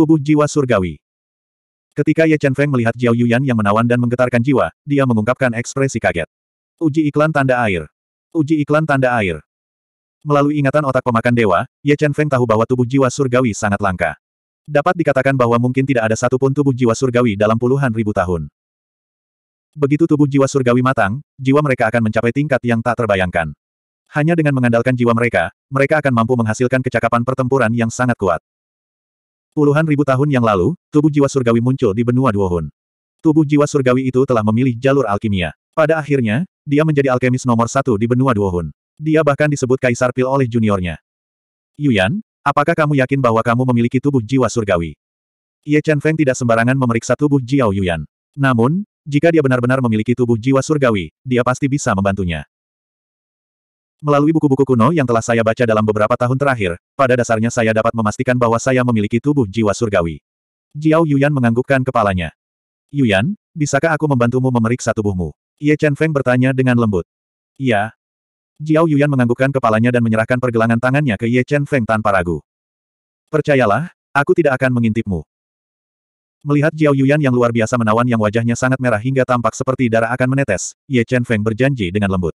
Tubuh jiwa surgawi. Ketika Ye Chen Feng melihat Jiao Yuyan yang menawan dan menggetarkan jiwa, dia mengungkapkan ekspresi kaget. Uji iklan tanda air. Uji iklan tanda air. Melalui ingatan otak pemakan dewa, Ye Chen Feng tahu bahwa tubuh jiwa surgawi sangat langka. Dapat dikatakan bahwa mungkin tidak ada satupun tubuh jiwa surgawi dalam puluhan ribu tahun. Begitu tubuh jiwa surgawi matang, jiwa mereka akan mencapai tingkat yang tak terbayangkan. Hanya dengan mengandalkan jiwa mereka, mereka akan mampu menghasilkan kecakapan pertempuran yang sangat kuat. Puluhan ribu tahun yang lalu, tubuh jiwa surgawi muncul di benua Duohun. Tubuh jiwa surgawi itu telah memilih jalur alkimia. Pada akhirnya, dia menjadi alkemis nomor satu di benua Duohun. Dia bahkan disebut Kaisar Pil oleh juniornya. Yuyan, apakah kamu yakin bahwa kamu memiliki tubuh jiwa surgawi? Ye Chen Feng tidak sembarangan memeriksa tubuh Jiao Yuyan. Namun, jika dia benar-benar memiliki tubuh jiwa surgawi, dia pasti bisa membantunya. Melalui buku-buku kuno yang telah saya baca dalam beberapa tahun terakhir, pada dasarnya saya dapat memastikan bahwa saya memiliki tubuh jiwa surgawi. Jiao Yuyan menganggukkan kepalanya. Yuyan, bisakah aku membantumu memeriksa tubuhmu? Ye Chen Feng bertanya dengan lembut. Ya. Jiao Yuyan menganggukkan kepalanya dan menyerahkan pergelangan tangannya ke Ye Chen Feng tanpa ragu. Percayalah, aku tidak akan mengintipmu. Melihat Jiao Yuyan yang luar biasa menawan yang wajahnya sangat merah hingga tampak seperti darah akan menetes, Ye Chen Feng berjanji dengan lembut.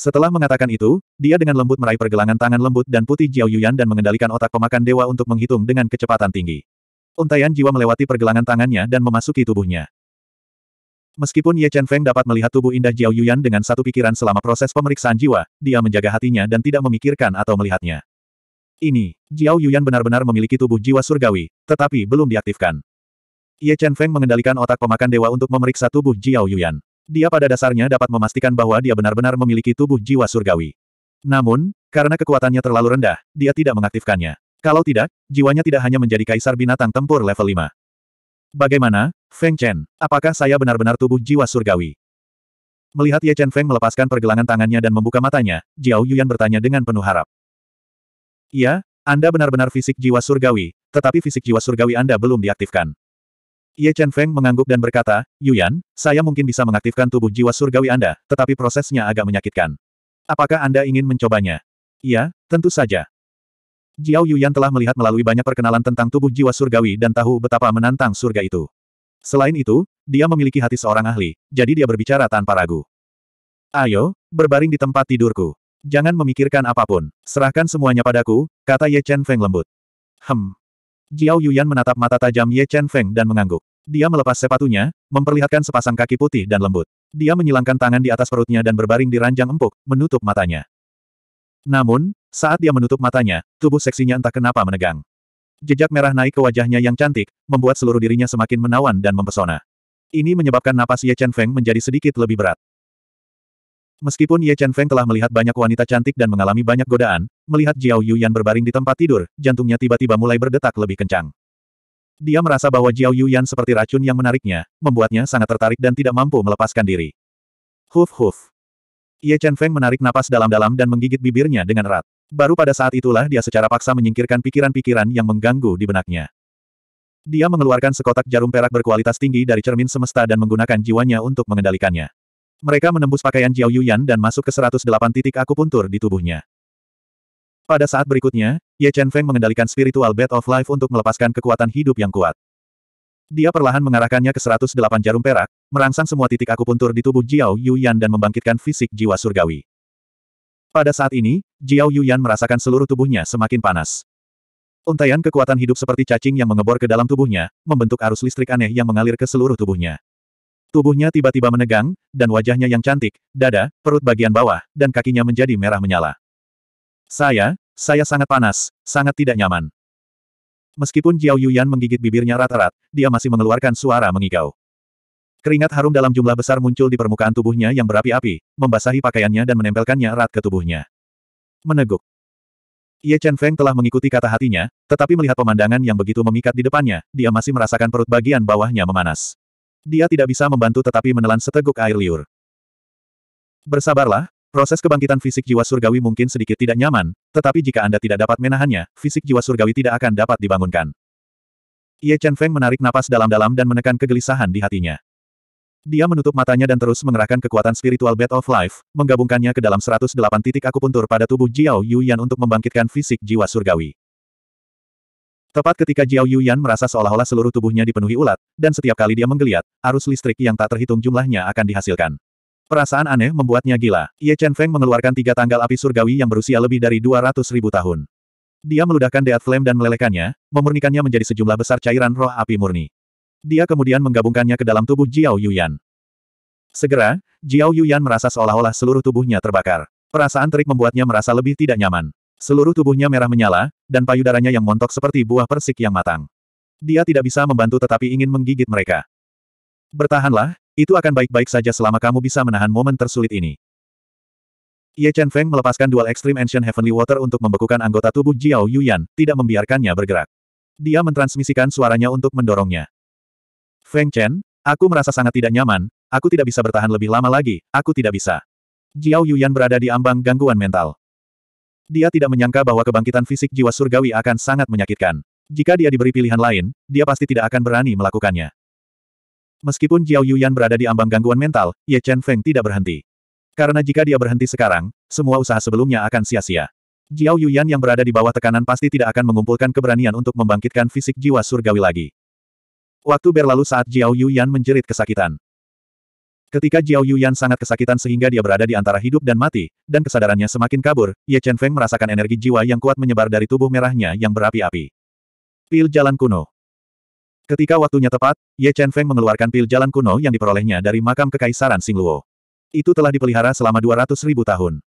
Setelah mengatakan itu, dia dengan lembut meraih pergelangan tangan lembut dan putih Jiao Yuyan dan mengendalikan otak pemakan dewa untuk menghitung dengan kecepatan tinggi. Untaian jiwa melewati pergelangan tangannya dan memasuki tubuhnya. Meskipun Ye Chen Feng dapat melihat tubuh indah Jiao Yuyan dengan satu pikiran selama proses pemeriksaan jiwa, dia menjaga hatinya dan tidak memikirkan atau melihatnya. Ini, Jiao Yuyan benar-benar memiliki tubuh jiwa surgawi, tetapi belum diaktifkan. Ye Chen Feng mengendalikan otak pemakan dewa untuk memeriksa tubuh Jiao Yuyan dia pada dasarnya dapat memastikan bahwa dia benar-benar memiliki tubuh jiwa surgawi. Namun, karena kekuatannya terlalu rendah, dia tidak mengaktifkannya. Kalau tidak, jiwanya tidak hanya menjadi kaisar binatang tempur level 5. Bagaimana, Feng Chen, apakah saya benar-benar tubuh jiwa surgawi? Melihat Ye Chen Feng melepaskan pergelangan tangannya dan membuka matanya, Jiao Yuan bertanya dengan penuh harap. Iya, Anda benar-benar fisik jiwa surgawi, tetapi fisik jiwa surgawi Anda belum diaktifkan. Ye Chen Feng mengangguk dan berkata, Yuyan, saya mungkin bisa mengaktifkan tubuh jiwa surgawi Anda, tetapi prosesnya agak menyakitkan. Apakah Anda ingin mencobanya? Iya, tentu saja. Jiao Yuyan telah melihat melalui banyak perkenalan tentang tubuh jiwa surgawi dan tahu betapa menantang surga itu. Selain itu, dia memiliki hati seorang ahli, jadi dia berbicara tanpa ragu. Ayo, berbaring di tempat tidurku. Jangan memikirkan apapun. Serahkan semuanya padaku, kata Ye Chen Feng lembut. Hmm. Jiao Yuyan menatap mata tajam Ye Chen Feng dan mengangguk. Dia melepas sepatunya, memperlihatkan sepasang kaki putih dan lembut. Dia menyilangkan tangan di atas perutnya dan berbaring di ranjang empuk, menutup matanya. Namun, saat dia menutup matanya, tubuh seksinya entah kenapa menegang. Jejak merah naik ke wajahnya yang cantik, membuat seluruh dirinya semakin menawan dan mempesona. Ini menyebabkan napas Ye Chen Feng menjadi sedikit lebih berat. Meskipun Ye Chen Feng telah melihat banyak wanita cantik dan mengalami banyak godaan, melihat Jiao Yuyan berbaring di tempat tidur, jantungnya tiba-tiba mulai berdetak lebih kencang. Dia merasa bahwa Jiao Yuyan seperti racun yang menariknya, membuatnya sangat tertarik dan tidak mampu melepaskan diri. Huf huf. Ye Chen Feng menarik napas dalam-dalam dan menggigit bibirnya dengan erat. Baru pada saat itulah dia secara paksa menyingkirkan pikiran-pikiran yang mengganggu di benaknya. Dia mengeluarkan sekotak jarum perak berkualitas tinggi dari cermin semesta dan menggunakan jiwanya untuk mengendalikannya. Mereka menembus pakaian Jiao Yuyan dan masuk ke 108 titik akupuntur di tubuhnya. Pada saat berikutnya, Ye Chen Feng mengendalikan spiritual Bed of Life untuk melepaskan kekuatan hidup yang kuat. Dia perlahan mengarahkannya ke 108 jarum perak, merangsang semua titik akupuntur di tubuh Jiao Yuyan dan membangkitkan fisik jiwa surgawi. Pada saat ini, Jiao Yuyan merasakan seluruh tubuhnya semakin panas. Untaian kekuatan hidup seperti cacing yang mengebor ke dalam tubuhnya, membentuk arus listrik aneh yang mengalir ke seluruh tubuhnya. Tubuhnya tiba-tiba menegang, dan wajahnya yang cantik, dada, perut bagian bawah, dan kakinya menjadi merah menyala. Saya, saya sangat panas, sangat tidak nyaman. Meskipun Jiao Yuyan menggigit bibirnya rata-rat, dia masih mengeluarkan suara mengigau. Keringat harum dalam jumlah besar muncul di permukaan tubuhnya yang berapi-api, membasahi pakaiannya dan menempelkannya erat ke tubuhnya. Meneguk. Ye Chen Feng telah mengikuti kata hatinya, tetapi melihat pemandangan yang begitu memikat di depannya, dia masih merasakan perut bagian bawahnya memanas. Dia tidak bisa membantu tetapi menelan seteguk air liur. Bersabarlah, proses kebangkitan fisik jiwa surgawi mungkin sedikit tidak nyaman, tetapi jika Anda tidak dapat menahannya, fisik jiwa surgawi tidak akan dapat dibangunkan. Ye Chen Feng menarik napas dalam-dalam dan menekan kegelisahan di hatinya. Dia menutup matanya dan terus mengerahkan kekuatan spiritual Bed of Life, menggabungkannya ke dalam 108 titik akupuntur pada tubuh Jiao Yu Yan untuk membangkitkan fisik jiwa surgawi. Tepat ketika Jiao Yuyan merasa seolah-olah seluruh tubuhnya dipenuhi ulat, dan setiap kali dia menggeliat, arus listrik yang tak terhitung jumlahnya akan dihasilkan. Perasaan aneh membuatnya gila. Ye Chen Feng mengeluarkan tiga tanggal api surgawi yang berusia lebih dari 200 ribu tahun. Dia meludahkan Death Flame dan melelehkannya, memurnikannya menjadi sejumlah besar cairan roh api murni. Dia kemudian menggabungkannya ke dalam tubuh Jiao Yuyan. Segera, Jiao Yuyan merasa seolah-olah seluruh tubuhnya terbakar. Perasaan terik membuatnya merasa lebih tidak nyaman. Seluruh tubuhnya merah menyala, dan payudaranya yang montok seperti buah persik yang matang. Dia tidak bisa membantu tetapi ingin menggigit mereka. Bertahanlah, itu akan baik-baik saja selama kamu bisa menahan momen tersulit ini. Ye Chen Feng melepaskan dual Extreme Ancient Heavenly Water untuk membekukan anggota tubuh Jiao Yuyan, tidak membiarkannya bergerak. Dia mentransmisikan suaranya untuk mendorongnya. Feng Chen, aku merasa sangat tidak nyaman, aku tidak bisa bertahan lebih lama lagi, aku tidak bisa. Jiao Yuyan berada di ambang gangguan mental. Dia tidak menyangka bahwa kebangkitan fisik jiwa surgawi akan sangat menyakitkan. Jika dia diberi pilihan lain, dia pasti tidak akan berani melakukannya. Meskipun Jiao Yuyan berada di ambang gangguan mental, Ye Chen Feng tidak berhenti. Karena jika dia berhenti sekarang, semua usaha sebelumnya akan sia-sia. Jiao Yuyan yang berada di bawah tekanan pasti tidak akan mengumpulkan keberanian untuk membangkitkan fisik jiwa surgawi lagi. Waktu berlalu saat Jiao Yuyan menjerit kesakitan. Ketika Jiao Yuyan sangat kesakitan sehingga dia berada di antara hidup dan mati, dan kesadarannya semakin kabur, Ye Chen Feng merasakan energi jiwa yang kuat menyebar dari tubuh merahnya yang berapi-api. Pil Jalan Kuno Ketika waktunya tepat, Ye Chen Feng mengeluarkan pil jalan kuno yang diperolehnya dari makam kekaisaran Sing Luo. Itu telah dipelihara selama 200 ribu tahun.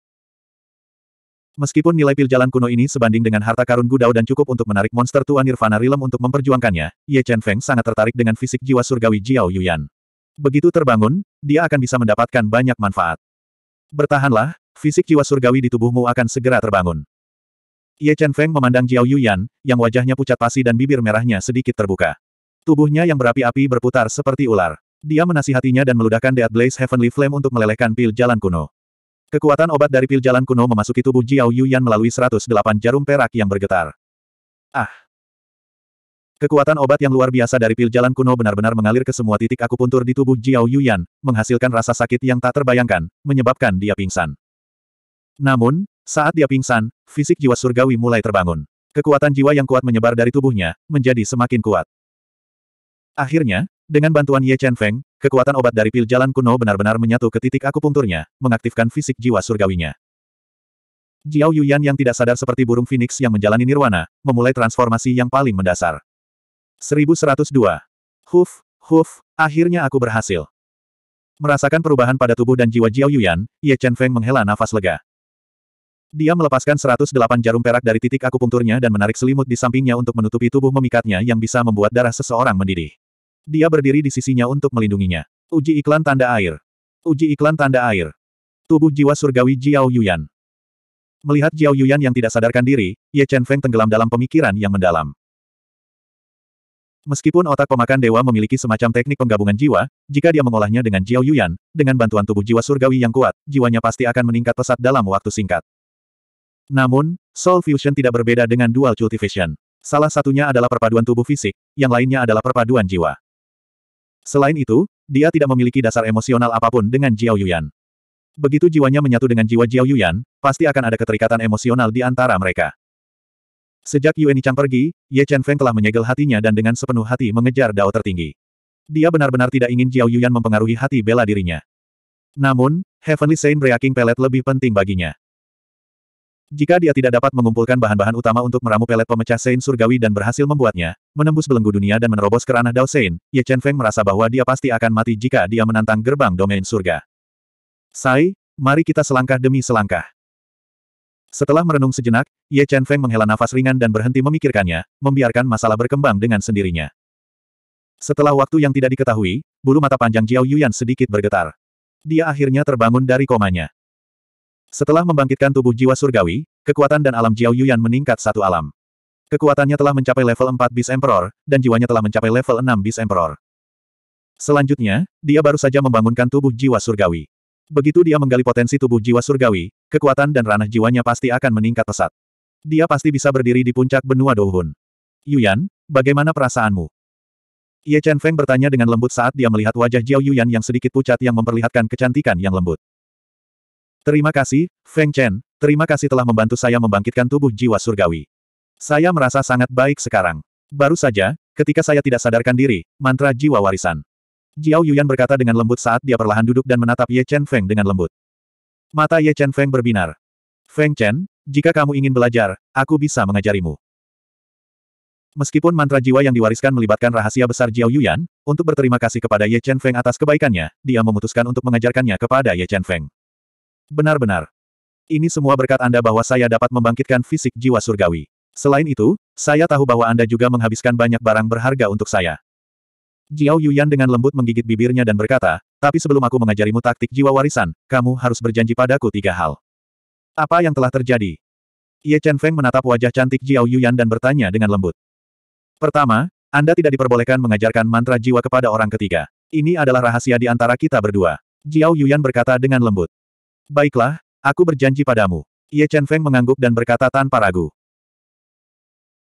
Meskipun nilai pil jalan kuno ini sebanding dengan harta karun Gudao dan cukup untuk menarik monster tua Nirvana Rilem untuk memperjuangkannya, Ye Chen Feng sangat tertarik dengan fisik jiwa surgawi Jiao Yuyan. Begitu terbangun, dia akan bisa mendapatkan banyak manfaat. Bertahanlah, fisik jiwa surgawi di tubuhmu akan segera terbangun. Ye Chen Feng memandang Jiao Yuyan, yang wajahnya pucat pasi dan bibir merahnya sedikit terbuka. Tubuhnya yang berapi-api berputar seperti ular. Dia menasihatinya dan meludahkan Dead Blaze Heavenly Flame untuk melelehkan pil jalan kuno. Kekuatan obat dari pil jalan kuno memasuki tubuh Jiao Yuyan melalui 108 jarum perak yang bergetar. Ah! Kekuatan obat yang luar biasa dari pil jalan kuno benar-benar mengalir ke semua titik akupuntur di tubuh Jiao Yuyan, menghasilkan rasa sakit yang tak terbayangkan, menyebabkan dia pingsan. Namun, saat dia pingsan, fisik jiwa surgawi mulai terbangun. Kekuatan jiwa yang kuat menyebar dari tubuhnya, menjadi semakin kuat. Akhirnya, dengan bantuan Ye Chen Feng, kekuatan obat dari pil jalan kuno benar-benar menyatu ke titik akupunturnya, mengaktifkan fisik jiwa surgawinya. Jiao Yuyan yang tidak sadar seperti burung phoenix yang menjalani nirwana, memulai transformasi yang paling mendasar. 1102. Huf, huf, akhirnya aku berhasil. Merasakan perubahan pada tubuh dan jiwa Jiao Yuyan, Ye Chen Feng menghela nafas lega. Dia melepaskan 108 jarum perak dari titik akupunkturnya dan menarik selimut di sampingnya untuk menutupi tubuh memikatnya yang bisa membuat darah seseorang mendidih. Dia berdiri di sisinya untuk melindunginya. Uji iklan tanda air. Uji iklan tanda air. Tubuh jiwa surgawi Jiao Yuyan. Melihat Jiao Yuyan yang tidak sadarkan diri, Ye Chen Feng tenggelam dalam pemikiran yang mendalam. Meskipun otak pemakan dewa memiliki semacam teknik penggabungan jiwa, jika dia mengolahnya dengan Jiao Yuyan, dengan bantuan tubuh jiwa surgawi yang kuat, jiwanya pasti akan meningkat pesat dalam waktu singkat. Namun, Soul Fusion tidak berbeda dengan Dual Cultivation. Salah satunya adalah perpaduan tubuh fisik, yang lainnya adalah perpaduan jiwa. Selain itu, dia tidak memiliki dasar emosional apapun dengan Jiao Yuyan. Begitu jiwanya menyatu dengan jiwa Jiao Yuyan, pasti akan ada keterikatan emosional di antara mereka. Sejak Yuan Chan pergi, Ye Chen Feng telah menyegel hatinya dan dengan sepenuh hati mengejar dao tertinggi. Dia benar-benar tidak ingin Jiao Yuan mempengaruhi hati bela dirinya. Namun, Heavenly Saint Breaking Pellet lebih penting baginya. Jika dia tidak dapat mengumpulkan bahan-bahan utama untuk meramu pelet pemecah Saint surgawi dan berhasil membuatnya, menembus belenggu dunia dan menerobos ke ranah Dao Saint, Ye Chen Feng merasa bahwa dia pasti akan mati jika dia menantang gerbang domain surga. Sai, mari kita selangkah demi selangkah. Setelah merenung sejenak, Ye Chen Feng menghela nafas ringan dan berhenti memikirkannya, membiarkan masalah berkembang dengan sendirinya. Setelah waktu yang tidak diketahui, bulu mata panjang Jiao Yuan sedikit bergetar. Dia akhirnya terbangun dari komanya. Setelah membangkitkan tubuh jiwa surgawi, kekuatan dan alam Jiao Yuan meningkat satu alam. Kekuatannya telah mencapai level 4 bis Emperor, dan jiwanya telah mencapai level 6 bis Emperor. Selanjutnya, dia baru saja membangunkan tubuh jiwa surgawi. Begitu dia menggali potensi tubuh jiwa surgawi, kekuatan dan ranah jiwanya pasti akan meningkat pesat. Dia pasti bisa berdiri di puncak benua Douhun. Yuyan, bagaimana perasaanmu? Ye Chen Feng bertanya dengan lembut saat dia melihat wajah Jiao Yuyan yang sedikit pucat yang memperlihatkan kecantikan yang lembut. Terima kasih, Feng Chen, terima kasih telah membantu saya membangkitkan tubuh jiwa surgawi. Saya merasa sangat baik sekarang. Baru saja, ketika saya tidak sadarkan diri, mantra jiwa warisan. Jiao Yuyan berkata dengan lembut saat dia perlahan duduk dan menatap Ye Chen Feng dengan lembut. Mata Ye Chen Feng berbinar. Feng Chen, jika kamu ingin belajar, aku bisa mengajarimu. Meskipun mantra jiwa yang diwariskan melibatkan rahasia besar Jiao Yuyan, untuk berterima kasih kepada Ye Chen Feng atas kebaikannya, dia memutuskan untuk mengajarkannya kepada Ye Chen Feng. Benar-benar. Ini semua berkat Anda bahwa saya dapat membangkitkan fisik jiwa surgawi. Selain itu, saya tahu bahwa Anda juga menghabiskan banyak barang berharga untuk saya. Jiao Yuyan dengan lembut menggigit bibirnya dan berkata, tapi sebelum aku mengajarimu taktik jiwa warisan, kamu harus berjanji padaku tiga hal. Apa yang telah terjadi? Ye Chen Feng menatap wajah cantik Jiao Yuyan dan bertanya dengan lembut. Pertama, Anda tidak diperbolehkan mengajarkan mantra jiwa kepada orang ketiga. Ini adalah rahasia di antara kita berdua. Jiao Yuyan berkata dengan lembut. Baiklah, aku berjanji padamu. Ye Chen Feng mengangguk dan berkata tanpa ragu.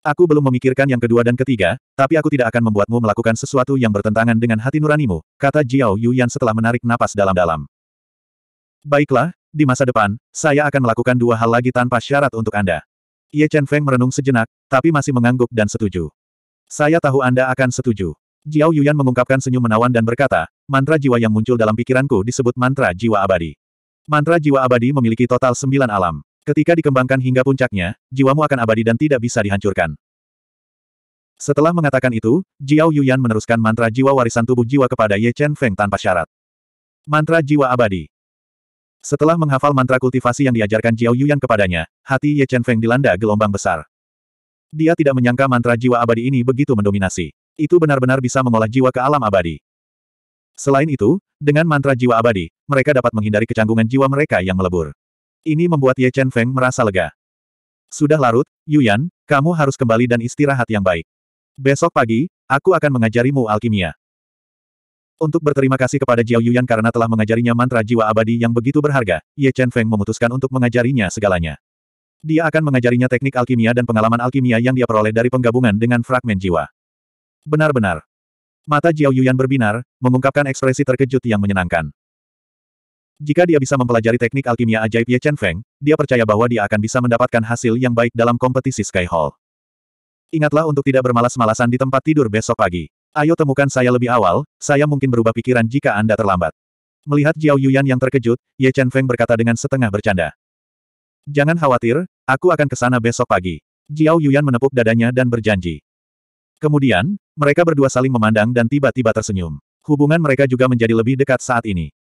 Aku belum memikirkan yang kedua dan ketiga, tapi aku tidak akan membuatmu melakukan sesuatu yang bertentangan dengan hati nuranimu, kata Jiao Yuyan setelah menarik napas dalam-dalam. Baiklah, di masa depan, saya akan melakukan dua hal lagi tanpa syarat untuk Anda. Ye Chen Feng merenung sejenak, tapi masih mengangguk dan setuju. Saya tahu Anda akan setuju. Jiao Yuyan mengungkapkan senyum menawan dan berkata, mantra jiwa yang muncul dalam pikiranku disebut mantra jiwa abadi. Mantra jiwa abadi memiliki total sembilan alam. Ketika dikembangkan hingga puncaknya, jiwamu akan abadi dan tidak bisa dihancurkan. Setelah mengatakan itu, Jiao Yuyan meneruskan mantra jiwa warisan tubuh jiwa kepada Ye Chen Feng tanpa syarat. Mantra jiwa abadi. Setelah menghafal mantra kultivasi yang diajarkan Jiao Yuyan kepadanya, hati Ye Chen Feng dilanda gelombang besar. Dia tidak menyangka mantra jiwa abadi ini begitu mendominasi. Itu benar-benar bisa mengolah jiwa ke alam abadi. Selain itu, dengan mantra jiwa abadi, mereka dapat menghindari kecanggungan jiwa mereka yang melebur. Ini membuat Ye Chen Feng merasa lega. Sudah larut, Yuyan, kamu harus kembali dan istirahat yang baik. Besok pagi, aku akan mengajarimu alkimia. Untuk berterima kasih kepada Jiao Yuyan karena telah mengajarinya mantra jiwa abadi yang begitu berharga, Ye Chen Feng memutuskan untuk mengajarinya segalanya. Dia akan mengajarinya teknik alkimia dan pengalaman alkimia yang dia peroleh dari penggabungan dengan fragmen jiwa. Benar-benar. Mata Jiao Yuyan berbinar, mengungkapkan ekspresi terkejut yang menyenangkan. Jika dia bisa mempelajari teknik alkimia ajaib Ye Chen Feng, dia percaya bahwa dia akan bisa mendapatkan hasil yang baik dalam kompetisi Sky Hall. Ingatlah untuk tidak bermalas-malasan di tempat tidur besok pagi. Ayo temukan saya lebih awal, saya mungkin berubah pikiran jika Anda terlambat. Melihat Jiao Yuyan yang terkejut, Ye Chen Feng berkata dengan setengah bercanda. Jangan khawatir, aku akan ke sana besok pagi. Jiao Yuyan menepuk dadanya dan berjanji. Kemudian, mereka berdua saling memandang dan tiba-tiba tersenyum. Hubungan mereka juga menjadi lebih dekat saat ini.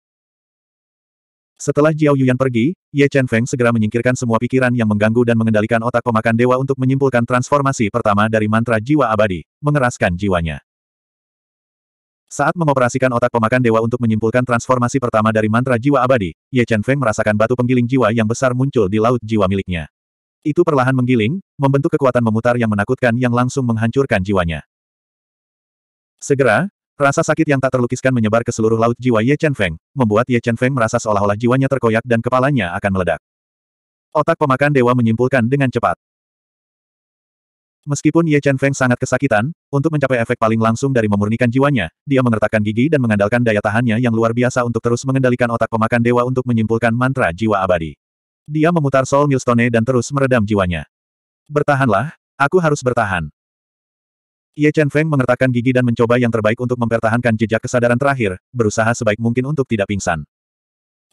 Setelah Jiao Yuan pergi, Ye Chen Feng segera menyingkirkan semua pikiran yang mengganggu dan mengendalikan otak pemakan dewa untuk menyimpulkan transformasi pertama dari mantra jiwa abadi, mengeraskan jiwanya. Saat mengoperasikan otak pemakan dewa untuk menyimpulkan transformasi pertama dari mantra jiwa abadi, Ye Chen Feng merasakan batu penggiling jiwa yang besar muncul di laut jiwa miliknya. Itu perlahan menggiling, membentuk kekuatan memutar yang menakutkan yang langsung menghancurkan jiwanya. Segera, Rasa sakit yang tak terlukiskan menyebar ke seluruh laut jiwa Ye Chen Feng, membuat Ye Chen Feng merasa seolah-olah jiwanya terkoyak dan kepalanya akan meledak. Otak pemakan dewa menyimpulkan dengan cepat. Meskipun Ye Chen Feng sangat kesakitan, untuk mencapai efek paling langsung dari memurnikan jiwanya, dia mengertakkan gigi dan mengandalkan daya tahannya yang luar biasa untuk terus mengendalikan otak pemakan dewa untuk menyimpulkan mantra jiwa abadi. Dia memutar Soul milstone dan terus meredam jiwanya. Bertahanlah, aku harus bertahan. Ye Chen Feng mengertakkan gigi dan mencoba yang terbaik untuk mempertahankan jejak kesadaran terakhir, berusaha sebaik mungkin untuk tidak pingsan.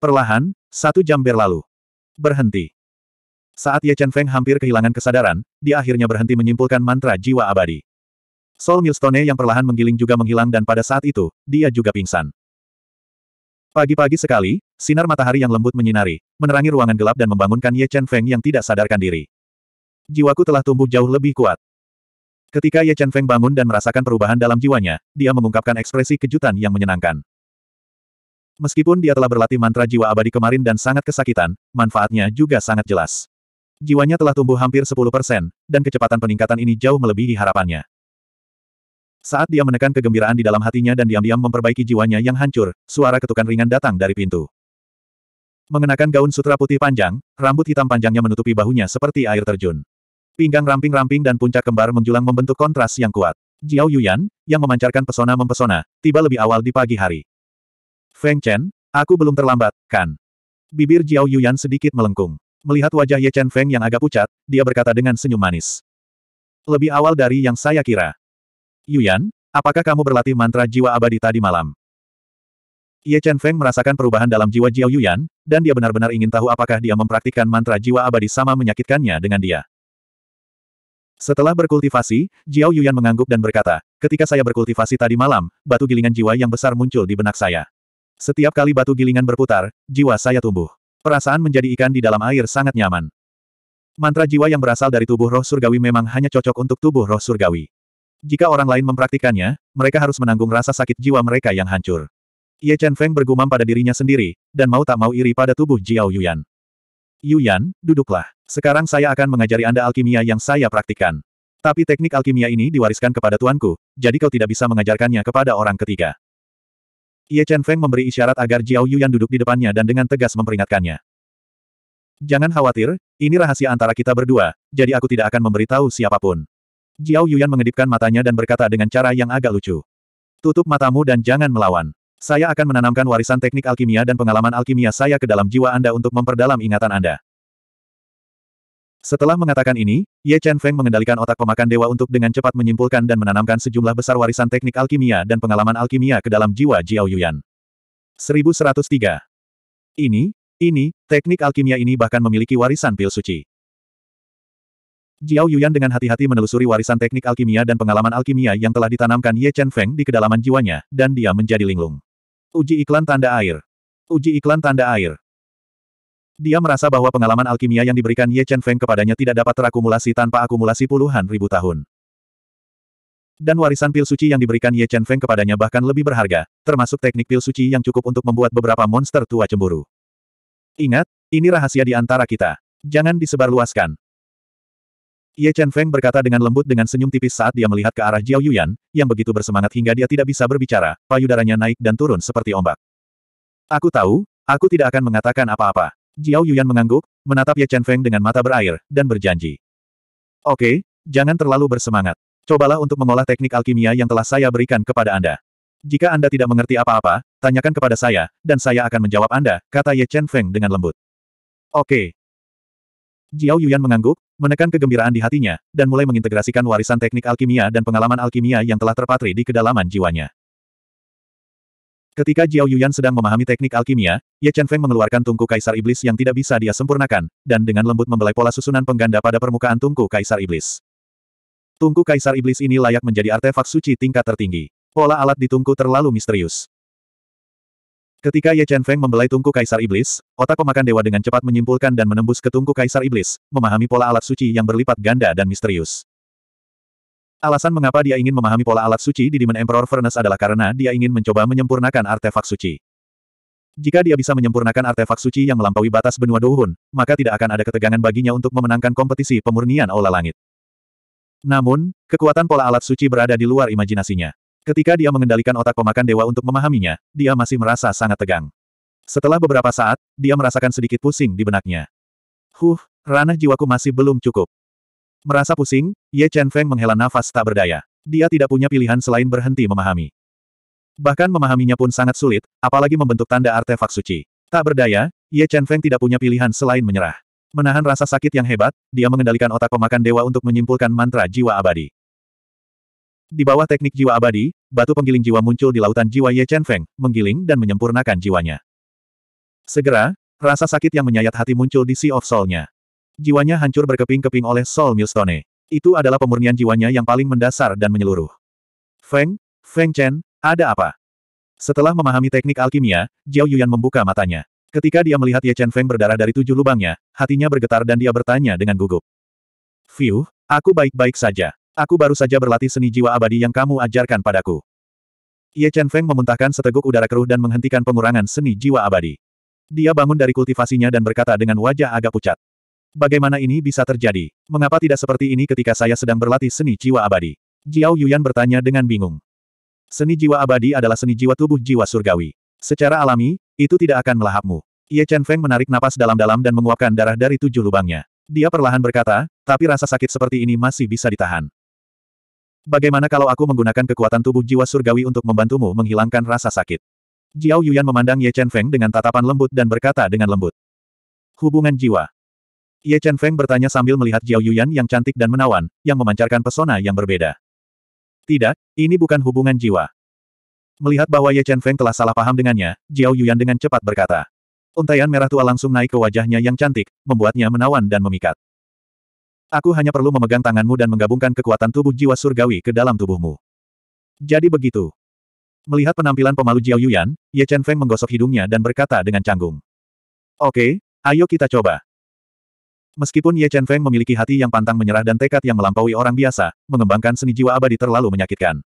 Perlahan, satu jam berlalu. Berhenti. Saat Ye Chen Feng hampir kehilangan kesadaran, dia akhirnya berhenti menyimpulkan mantra jiwa abadi. Soul Milstone yang perlahan menggiling juga menghilang dan pada saat itu, dia juga pingsan. Pagi-pagi sekali, sinar matahari yang lembut menyinari, menerangi ruangan gelap dan membangunkan Ye Chen Feng yang tidak sadarkan diri. Jiwaku telah tumbuh jauh lebih kuat. Ketika Ye Chen Feng bangun dan merasakan perubahan dalam jiwanya, dia mengungkapkan ekspresi kejutan yang menyenangkan. Meskipun dia telah berlatih mantra jiwa abadi kemarin dan sangat kesakitan, manfaatnya juga sangat jelas. Jiwanya telah tumbuh hampir 10%, dan kecepatan peningkatan ini jauh melebihi harapannya. Saat dia menekan kegembiraan di dalam hatinya dan diam-diam memperbaiki jiwanya yang hancur, suara ketukan ringan datang dari pintu. Mengenakan gaun sutra putih panjang, rambut hitam panjangnya menutupi bahunya seperti air terjun. Pinggang ramping-ramping dan puncak kembar menjulang membentuk kontras yang kuat. Jiao Yuyan, yang memancarkan pesona mempesona, tiba lebih awal di pagi hari. Feng Chen, aku belum terlambat, kan? Bibir Jiao Yuyan sedikit melengkung. Melihat wajah Ye Chen Feng yang agak pucat, dia berkata dengan senyum manis. Lebih awal dari yang saya kira. Yuyan, apakah kamu berlatih mantra jiwa abadi tadi malam? Ye Chen Feng merasakan perubahan dalam jiwa Jiao Yuyan, dan dia benar-benar ingin tahu apakah dia mempraktikkan mantra jiwa abadi sama menyakitkannya dengan dia. Setelah berkultivasi, Jiao Yuyan mengangguk dan berkata, ketika saya berkultivasi tadi malam, batu gilingan jiwa yang besar muncul di benak saya. Setiap kali batu gilingan berputar, jiwa saya tumbuh. Perasaan menjadi ikan di dalam air sangat nyaman. Mantra jiwa yang berasal dari tubuh roh surgawi memang hanya cocok untuk tubuh roh surgawi. Jika orang lain mempraktikannya, mereka harus menanggung rasa sakit jiwa mereka yang hancur. Ye Chen Feng bergumam pada dirinya sendiri, dan mau tak mau iri pada tubuh Jiao Yuyan. Yuyan, duduklah. Sekarang saya akan mengajari Anda alkimia yang saya praktikkan. Tapi teknik alkimia ini diwariskan kepada tuanku, jadi kau tidak bisa mengajarkannya kepada orang ketiga. Ye Chen Feng memberi isyarat agar Jiao Yuyan duduk di depannya dan dengan tegas memperingatkannya. Jangan khawatir, ini rahasia antara kita berdua, jadi aku tidak akan memberitahu siapapun. Jiao Yuyan mengedipkan matanya dan berkata dengan cara yang agak lucu. Tutup matamu dan jangan melawan. Saya akan menanamkan warisan teknik alkimia dan pengalaman alkimia saya ke dalam jiwa Anda untuk memperdalam ingatan Anda. Setelah mengatakan ini, Ye Chen Feng mengendalikan otak pemakan dewa untuk dengan cepat menyimpulkan dan menanamkan sejumlah besar warisan teknik alkimia dan pengalaman alkimia ke dalam jiwa Jiao Yuan. 1103. Ini, ini, teknik alkimia ini bahkan memiliki warisan pil suci. Jiao Yuan dengan hati-hati menelusuri warisan teknik alkimia dan pengalaman alkimia yang telah ditanamkan Ye Chen Feng di kedalaman jiwanya, dan dia menjadi linglung. Uji iklan tanda air. Uji iklan tanda air. Dia merasa bahwa pengalaman alkimia yang diberikan Ye Chen Feng kepadanya tidak dapat terakumulasi tanpa akumulasi puluhan ribu tahun. Dan warisan pil suci yang diberikan Ye Chen Feng kepadanya bahkan lebih berharga, termasuk teknik pil suci yang cukup untuk membuat beberapa monster tua cemburu. Ingat, ini rahasia di antara kita. Jangan disebarluaskan. Ye Chen Feng berkata dengan lembut dengan senyum tipis saat dia melihat ke arah Jiao Yuyan, yang begitu bersemangat hingga dia tidak bisa berbicara, payudaranya naik dan turun seperti ombak. Aku tahu, aku tidak akan mengatakan apa-apa. Jiao Yuyan mengangguk, menatap Ye Chen Feng dengan mata berair, dan berjanji. Oke, jangan terlalu bersemangat. Cobalah untuk mengolah teknik alkimia yang telah saya berikan kepada Anda. Jika Anda tidak mengerti apa-apa, tanyakan kepada saya, dan saya akan menjawab Anda, kata Ye Chen Feng dengan lembut. Oke. Jiao Yuyan mengangguk, menekan kegembiraan di hatinya, dan mulai mengintegrasikan warisan teknik alkimia dan pengalaman alkimia yang telah terpatri di kedalaman jiwanya. Ketika Jiao Yuan sedang memahami teknik alkimia, Ye Chen Feng mengeluarkan tungku kaisar iblis yang tidak bisa dia sempurnakan, dan dengan lembut membelai pola susunan pengganda pada permukaan tungku kaisar iblis. Tungku kaisar iblis ini layak menjadi artefak suci tingkat tertinggi. Pola alat di tungku terlalu misterius. Ketika Ye Chen Feng membelai tungku Kaisar Iblis, otak pemakan dewa dengan cepat menyimpulkan dan menembus ke tungku Kaisar Iblis, memahami pola alat suci yang berlipat ganda dan misterius. Alasan mengapa dia ingin memahami pola alat suci di Demon Emperor Furnace adalah karena dia ingin mencoba menyempurnakan artefak suci. Jika dia bisa menyempurnakan artefak suci yang melampaui batas benua Douhun, maka tidak akan ada ketegangan baginya untuk memenangkan kompetisi pemurnian Aula Langit. Namun, kekuatan pola alat suci berada di luar imajinasinya. Ketika dia mengendalikan otak pemakan dewa untuk memahaminya, dia masih merasa sangat tegang. Setelah beberapa saat, dia merasakan sedikit pusing di benaknya. Huh, ranah jiwaku masih belum cukup. Merasa pusing, Ye Chen Feng menghela nafas tak berdaya. Dia tidak punya pilihan selain berhenti memahami. Bahkan memahaminya pun sangat sulit, apalagi membentuk tanda artefak suci. Tak berdaya, Ye Chen Feng tidak punya pilihan selain menyerah. Menahan rasa sakit yang hebat, dia mengendalikan otak pemakan dewa untuk menyimpulkan mantra jiwa abadi. Di bawah teknik jiwa abadi, batu penggiling jiwa muncul di lautan jiwa Ye Chen Feng, menggiling dan menyempurnakan jiwanya. Segera, rasa sakit yang menyayat hati muncul di Sea of Soul-nya. Jiwanya hancur berkeping-keping oleh Soul Milstone. Itu adalah pemurnian jiwanya yang paling mendasar dan menyeluruh. Feng, Feng Chen, ada apa? Setelah memahami teknik alkimia, Jiao Yuan membuka matanya. Ketika dia melihat Ye Chen Feng berdarah dari tujuh lubangnya, hatinya bergetar dan dia bertanya dengan gugup. Fiu, aku baik-baik saja. Aku baru saja berlatih seni jiwa abadi yang kamu ajarkan padaku. Ye Chen Feng memuntahkan seteguk udara keruh dan menghentikan pengurangan seni jiwa abadi. Dia bangun dari kultivasinya dan berkata dengan wajah agak pucat. Bagaimana ini bisa terjadi? Mengapa tidak seperti ini ketika saya sedang berlatih seni jiwa abadi? Jiao Yuyan bertanya dengan bingung. Seni jiwa abadi adalah seni jiwa tubuh jiwa surgawi. Secara alami, itu tidak akan melahapmu. Ye Chen Feng menarik napas dalam-dalam dan menguapkan darah dari tujuh lubangnya. Dia perlahan berkata, tapi rasa sakit seperti ini masih bisa ditahan. Bagaimana kalau aku menggunakan kekuatan tubuh jiwa surgawi untuk membantumu menghilangkan rasa sakit? Jiao Yuyan memandang Ye Chen Feng dengan tatapan lembut dan berkata dengan lembut. Hubungan jiwa. Ye Chen Feng bertanya sambil melihat Jiao Yuyan yang cantik dan menawan, yang memancarkan pesona yang berbeda. Tidak, ini bukan hubungan jiwa. Melihat bahwa Ye Chen Feng telah salah paham dengannya, Jiao Yuyan dengan cepat berkata. Untaian merah tua langsung naik ke wajahnya yang cantik, membuatnya menawan dan memikat. Aku hanya perlu memegang tanganmu dan menggabungkan kekuatan tubuh jiwa surgawi ke dalam tubuhmu. Jadi begitu. Melihat penampilan pemalu Jiao Yuyan, Ye Chen Feng menggosok hidungnya dan berkata dengan canggung. Oke, ayo kita coba. Meskipun Ye Chen Feng memiliki hati yang pantang menyerah dan tekad yang melampaui orang biasa, mengembangkan seni jiwa abadi terlalu menyakitkan.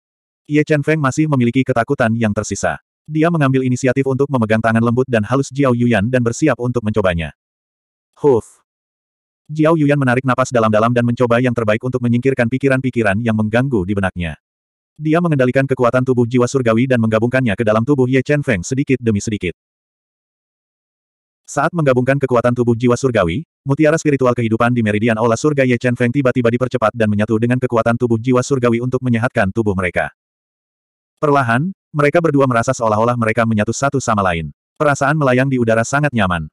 Ye Chen Feng masih memiliki ketakutan yang tersisa. Dia mengambil inisiatif untuk memegang tangan lembut dan halus Jiao Yuyan dan bersiap untuk mencobanya. Huh. Jiao Yuan menarik napas dalam-dalam dan mencoba yang terbaik untuk menyingkirkan pikiran-pikiran yang mengganggu di benaknya. Dia mengendalikan kekuatan tubuh jiwa surgawi dan menggabungkannya ke dalam tubuh Ye Chen Feng sedikit demi sedikit. Saat menggabungkan kekuatan tubuh jiwa surgawi, mutiara spiritual kehidupan di meridian aula surga Ye Chen Feng tiba-tiba dipercepat dan menyatu dengan kekuatan tubuh jiwa surgawi untuk menyehatkan tubuh mereka. Perlahan, mereka berdua merasa seolah-olah mereka menyatu satu sama lain. Perasaan melayang di udara sangat nyaman.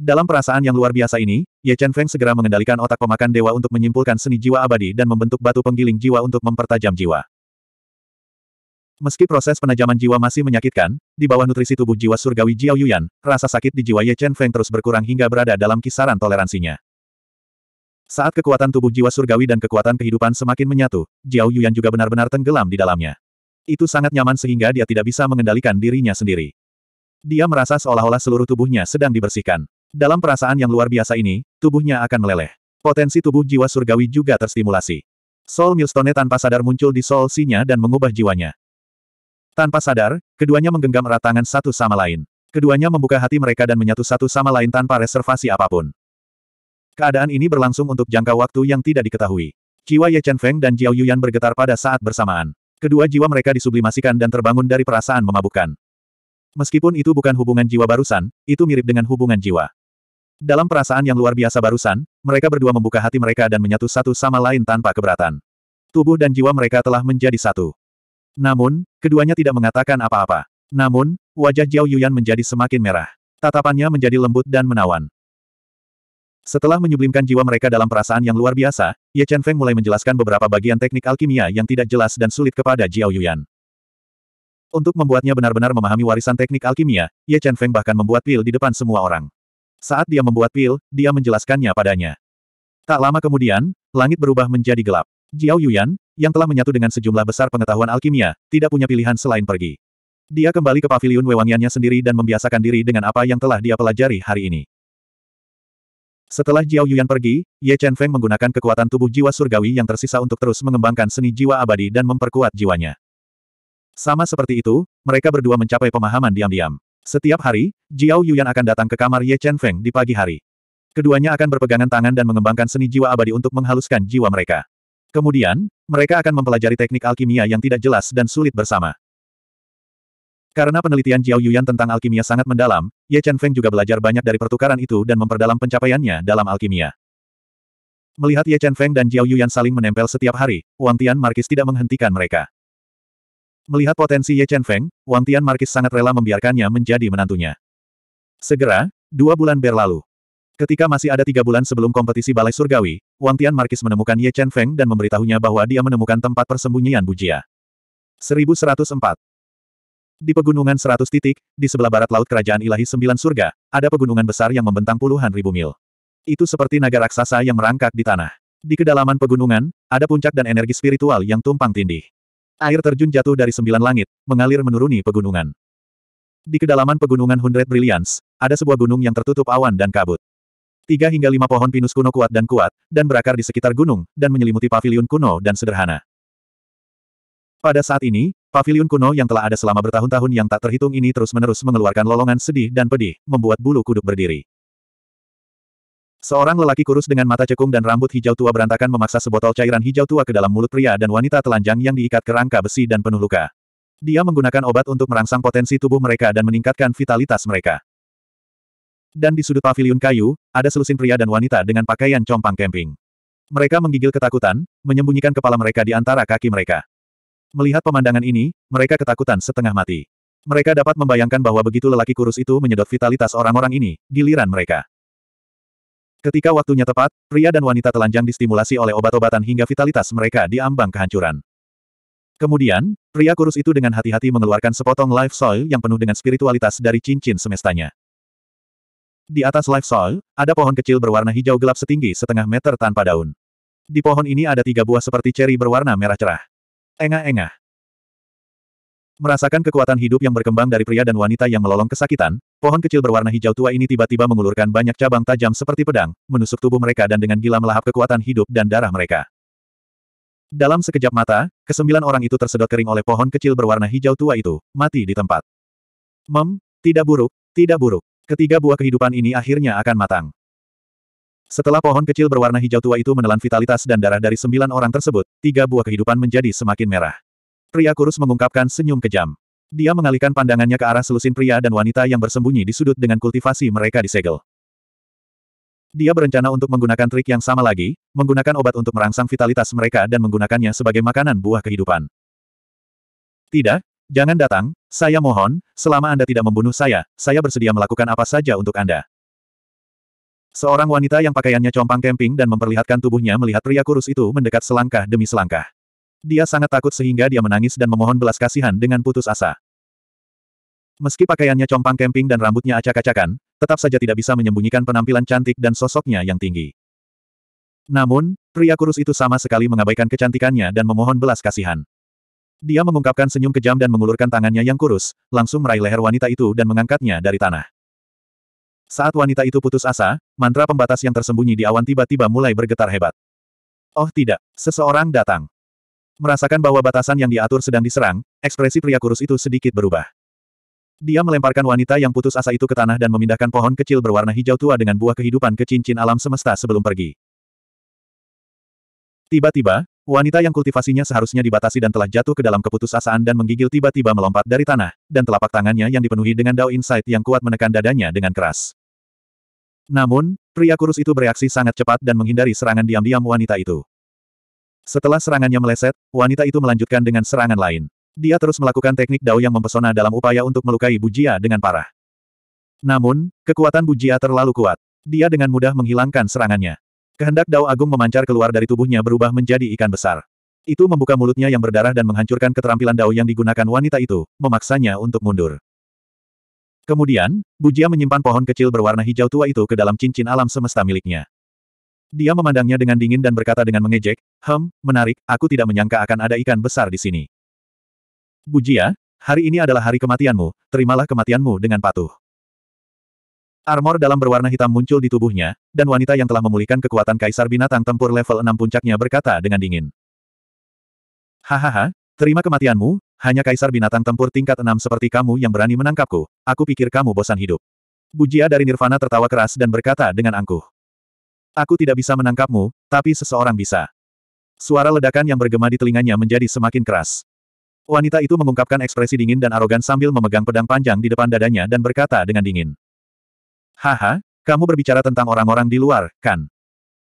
Dalam perasaan yang luar biasa ini, Ye Chen Feng segera mengendalikan otak pemakan dewa untuk menyimpulkan seni jiwa abadi dan membentuk batu penggiling jiwa untuk mempertajam jiwa. Meski proses penajaman jiwa masih menyakitkan, di bawah nutrisi tubuh jiwa surgawi Jiao Yuyan, rasa sakit di jiwa Ye Chen Feng terus berkurang hingga berada dalam kisaran toleransinya. Saat kekuatan tubuh jiwa surgawi dan kekuatan kehidupan semakin menyatu, Jiao Yuyan juga benar-benar tenggelam di dalamnya. Itu sangat nyaman sehingga dia tidak bisa mengendalikan dirinya sendiri. Dia merasa seolah-olah seluruh tubuhnya sedang dibersihkan. Dalam perasaan yang luar biasa ini, tubuhnya akan meleleh. Potensi tubuh jiwa surgawi juga terstimulasi. Soul Milstone tanpa sadar muncul di soul sinya dan mengubah jiwanya. Tanpa sadar, keduanya menggenggam erat tangan satu sama lain. Keduanya membuka hati mereka dan menyatu satu sama lain tanpa reservasi apapun. Keadaan ini berlangsung untuk jangka waktu yang tidak diketahui. Jiwa Ye Chen Feng dan Jiao Yuyan bergetar pada saat bersamaan. Kedua jiwa mereka disublimasikan dan terbangun dari perasaan memabukkan. Meskipun itu bukan hubungan jiwa barusan, itu mirip dengan hubungan jiwa. Dalam perasaan yang luar biasa barusan, mereka berdua membuka hati mereka dan menyatu satu sama lain tanpa keberatan. Tubuh dan jiwa mereka telah menjadi satu. Namun, keduanya tidak mengatakan apa-apa. Namun, wajah Jiao Yuyan menjadi semakin merah. Tatapannya menjadi lembut dan menawan. Setelah menyublimkan jiwa mereka dalam perasaan yang luar biasa, Ye Chen Feng mulai menjelaskan beberapa bagian teknik alkimia yang tidak jelas dan sulit kepada Jiao Yuyan Untuk membuatnya benar-benar memahami warisan teknik alkimia, Ye Chen Feng bahkan membuat pil di depan semua orang. Saat dia membuat pil, dia menjelaskannya padanya. Tak lama kemudian, langit berubah menjadi gelap. Jiao Yuyan, yang telah menyatu dengan sejumlah besar pengetahuan alkimia, tidak punya pilihan selain pergi. Dia kembali ke paviliun wewangiannya sendiri dan membiasakan diri dengan apa yang telah dia pelajari hari ini. Setelah Jiao Yuyan pergi, Ye Chen Feng menggunakan kekuatan tubuh jiwa surgawi yang tersisa untuk terus mengembangkan seni jiwa abadi dan memperkuat jiwanya. Sama seperti itu, mereka berdua mencapai pemahaman diam-diam. Setiap hari, Jiao Yuyan akan datang ke kamar Ye Chen Feng di pagi hari. Keduanya akan berpegangan tangan dan mengembangkan seni jiwa abadi untuk menghaluskan jiwa mereka. Kemudian, mereka akan mempelajari teknik alkimia yang tidak jelas dan sulit bersama. Karena penelitian Jiao Yuyan tentang alkimia sangat mendalam, Ye Chen Feng juga belajar banyak dari pertukaran itu dan memperdalam pencapaiannya dalam alkimia. Melihat Ye Chen Feng dan Jiao Yuyan saling menempel setiap hari, Wang Tian Markis tidak menghentikan mereka. Melihat potensi Ye Chen Feng, Wang Tian Markis sangat rela membiarkannya menjadi menantunya. Segera, dua bulan berlalu. Ketika masih ada tiga bulan sebelum kompetisi Balai Surgawi, Wang Tian Markis menemukan Ye Chen Feng dan memberitahunya bahwa dia menemukan tempat persembunyian Bujia. 1104 Di pegunungan 100 titik, di sebelah barat laut Kerajaan Ilahi Sembilan Surga, ada pegunungan besar yang membentang puluhan ribu mil. Itu seperti naga raksasa yang merangkak di tanah. Di kedalaman pegunungan, ada puncak dan energi spiritual yang tumpang tindih. Air terjun jatuh dari sembilan langit, mengalir menuruni pegunungan. Di kedalaman pegunungan Hundred Brilliance, ada sebuah gunung yang tertutup awan dan kabut. Tiga hingga lima pohon pinus kuno kuat dan kuat, dan berakar di sekitar gunung, dan menyelimuti pavilion kuno dan sederhana. Pada saat ini, pavilion kuno yang telah ada selama bertahun-tahun yang tak terhitung ini terus-menerus mengeluarkan lolongan sedih dan pedih, membuat bulu kuduk berdiri. Seorang lelaki kurus dengan mata cekung dan rambut hijau tua berantakan memaksa sebotol cairan hijau tua ke dalam mulut pria dan wanita telanjang yang diikat ke rangka besi dan penuh luka. Dia menggunakan obat untuk merangsang potensi tubuh mereka dan meningkatkan vitalitas mereka. Dan di sudut paviliun kayu, ada selusin pria dan wanita dengan pakaian compang camping. Mereka menggigil ketakutan, menyembunyikan kepala mereka di antara kaki mereka. Melihat pemandangan ini, mereka ketakutan setengah mati. Mereka dapat membayangkan bahwa begitu lelaki kurus itu menyedot vitalitas orang-orang ini, giliran mereka. Ketika waktunya tepat, pria dan wanita telanjang distimulasi oleh obat-obatan hingga vitalitas mereka diambang kehancuran. Kemudian, pria kurus itu dengan hati-hati mengeluarkan sepotong life soil yang penuh dengan spiritualitas dari cincin semestanya. Di atas life soil, ada pohon kecil berwarna hijau gelap setinggi setengah meter tanpa daun. Di pohon ini ada tiga buah seperti ceri berwarna merah cerah. Engah-engah. Merasakan kekuatan hidup yang berkembang dari pria dan wanita yang melolong kesakitan, pohon kecil berwarna hijau tua ini tiba-tiba mengulurkan banyak cabang tajam seperti pedang, menusuk tubuh mereka dan dengan gila melahap kekuatan hidup dan darah mereka. Dalam sekejap mata, kesembilan orang itu tersedot kering oleh pohon kecil berwarna hijau tua itu, mati di tempat. Mem, tidak buruk, tidak buruk. Ketiga buah kehidupan ini akhirnya akan matang. Setelah pohon kecil berwarna hijau tua itu menelan vitalitas dan darah dari sembilan orang tersebut, tiga buah kehidupan menjadi semakin merah. Pria kurus mengungkapkan senyum kejam. Dia mengalihkan pandangannya ke arah selusin pria dan wanita yang bersembunyi di sudut dengan kultivasi mereka disegel. Dia berencana untuk menggunakan trik yang sama lagi, menggunakan obat untuk merangsang vitalitas mereka dan menggunakannya sebagai makanan buah kehidupan. Tidak, jangan datang, saya mohon, selama Anda tidak membunuh saya, saya bersedia melakukan apa saja untuk Anda. Seorang wanita yang pakaiannya compang camping dan memperlihatkan tubuhnya melihat pria kurus itu mendekat selangkah demi selangkah. Dia sangat takut sehingga dia menangis dan memohon belas kasihan dengan putus asa. Meski pakaiannya compang camping dan rambutnya acak-acakan, tetap saja tidak bisa menyembunyikan penampilan cantik dan sosoknya yang tinggi. Namun, pria kurus itu sama sekali mengabaikan kecantikannya dan memohon belas kasihan. Dia mengungkapkan senyum kejam dan mengulurkan tangannya yang kurus, langsung meraih leher wanita itu dan mengangkatnya dari tanah. Saat wanita itu putus asa, mantra pembatas yang tersembunyi di awan tiba-tiba mulai bergetar hebat. Oh tidak, seseorang datang. Merasakan bahwa batasan yang diatur sedang diserang, ekspresi pria kurus itu sedikit berubah. Dia melemparkan wanita yang putus asa itu ke tanah dan memindahkan pohon kecil berwarna hijau tua dengan buah kehidupan ke cincin alam semesta sebelum pergi. Tiba-tiba, wanita yang kultivasinya seharusnya dibatasi dan telah jatuh ke dalam keputusasaan dan menggigil tiba-tiba melompat dari tanah, dan telapak tangannya yang dipenuhi dengan dao insight yang kuat menekan dadanya dengan keras. Namun, pria kurus itu bereaksi sangat cepat dan menghindari serangan diam-diam wanita itu. Setelah serangannya meleset, wanita itu melanjutkan dengan serangan lain. Dia terus melakukan teknik dao yang mempesona dalam upaya untuk melukai Bujia dengan parah. Namun, kekuatan Bujia terlalu kuat. Dia dengan mudah menghilangkan serangannya. Kehendak dao agung memancar keluar dari tubuhnya berubah menjadi ikan besar. Itu membuka mulutnya yang berdarah dan menghancurkan keterampilan dao yang digunakan wanita itu, memaksanya untuk mundur. Kemudian, Bujia menyimpan pohon kecil berwarna hijau tua itu ke dalam cincin alam semesta miliknya. Dia memandangnya dengan dingin dan berkata dengan mengejek, Hem, menarik, aku tidak menyangka akan ada ikan besar di sini. Bujia, ya, hari ini adalah hari kematianmu, terimalah kematianmu dengan patuh. Armor dalam berwarna hitam muncul di tubuhnya, dan wanita yang telah memulihkan kekuatan kaisar binatang tempur level 6 puncaknya berkata dengan dingin. Hahaha, terima kematianmu, hanya kaisar binatang tempur tingkat 6 seperti kamu yang berani menangkapku, aku pikir kamu bosan hidup. Bujia ya, dari Nirvana tertawa keras dan berkata dengan angkuh. Aku tidak bisa menangkapmu, tapi seseorang bisa. Suara ledakan yang bergema di telinganya menjadi semakin keras. Wanita itu mengungkapkan ekspresi dingin dan arogan sambil memegang pedang panjang di depan dadanya dan berkata dengan dingin. Haha, kamu berbicara tentang orang-orang di luar, kan?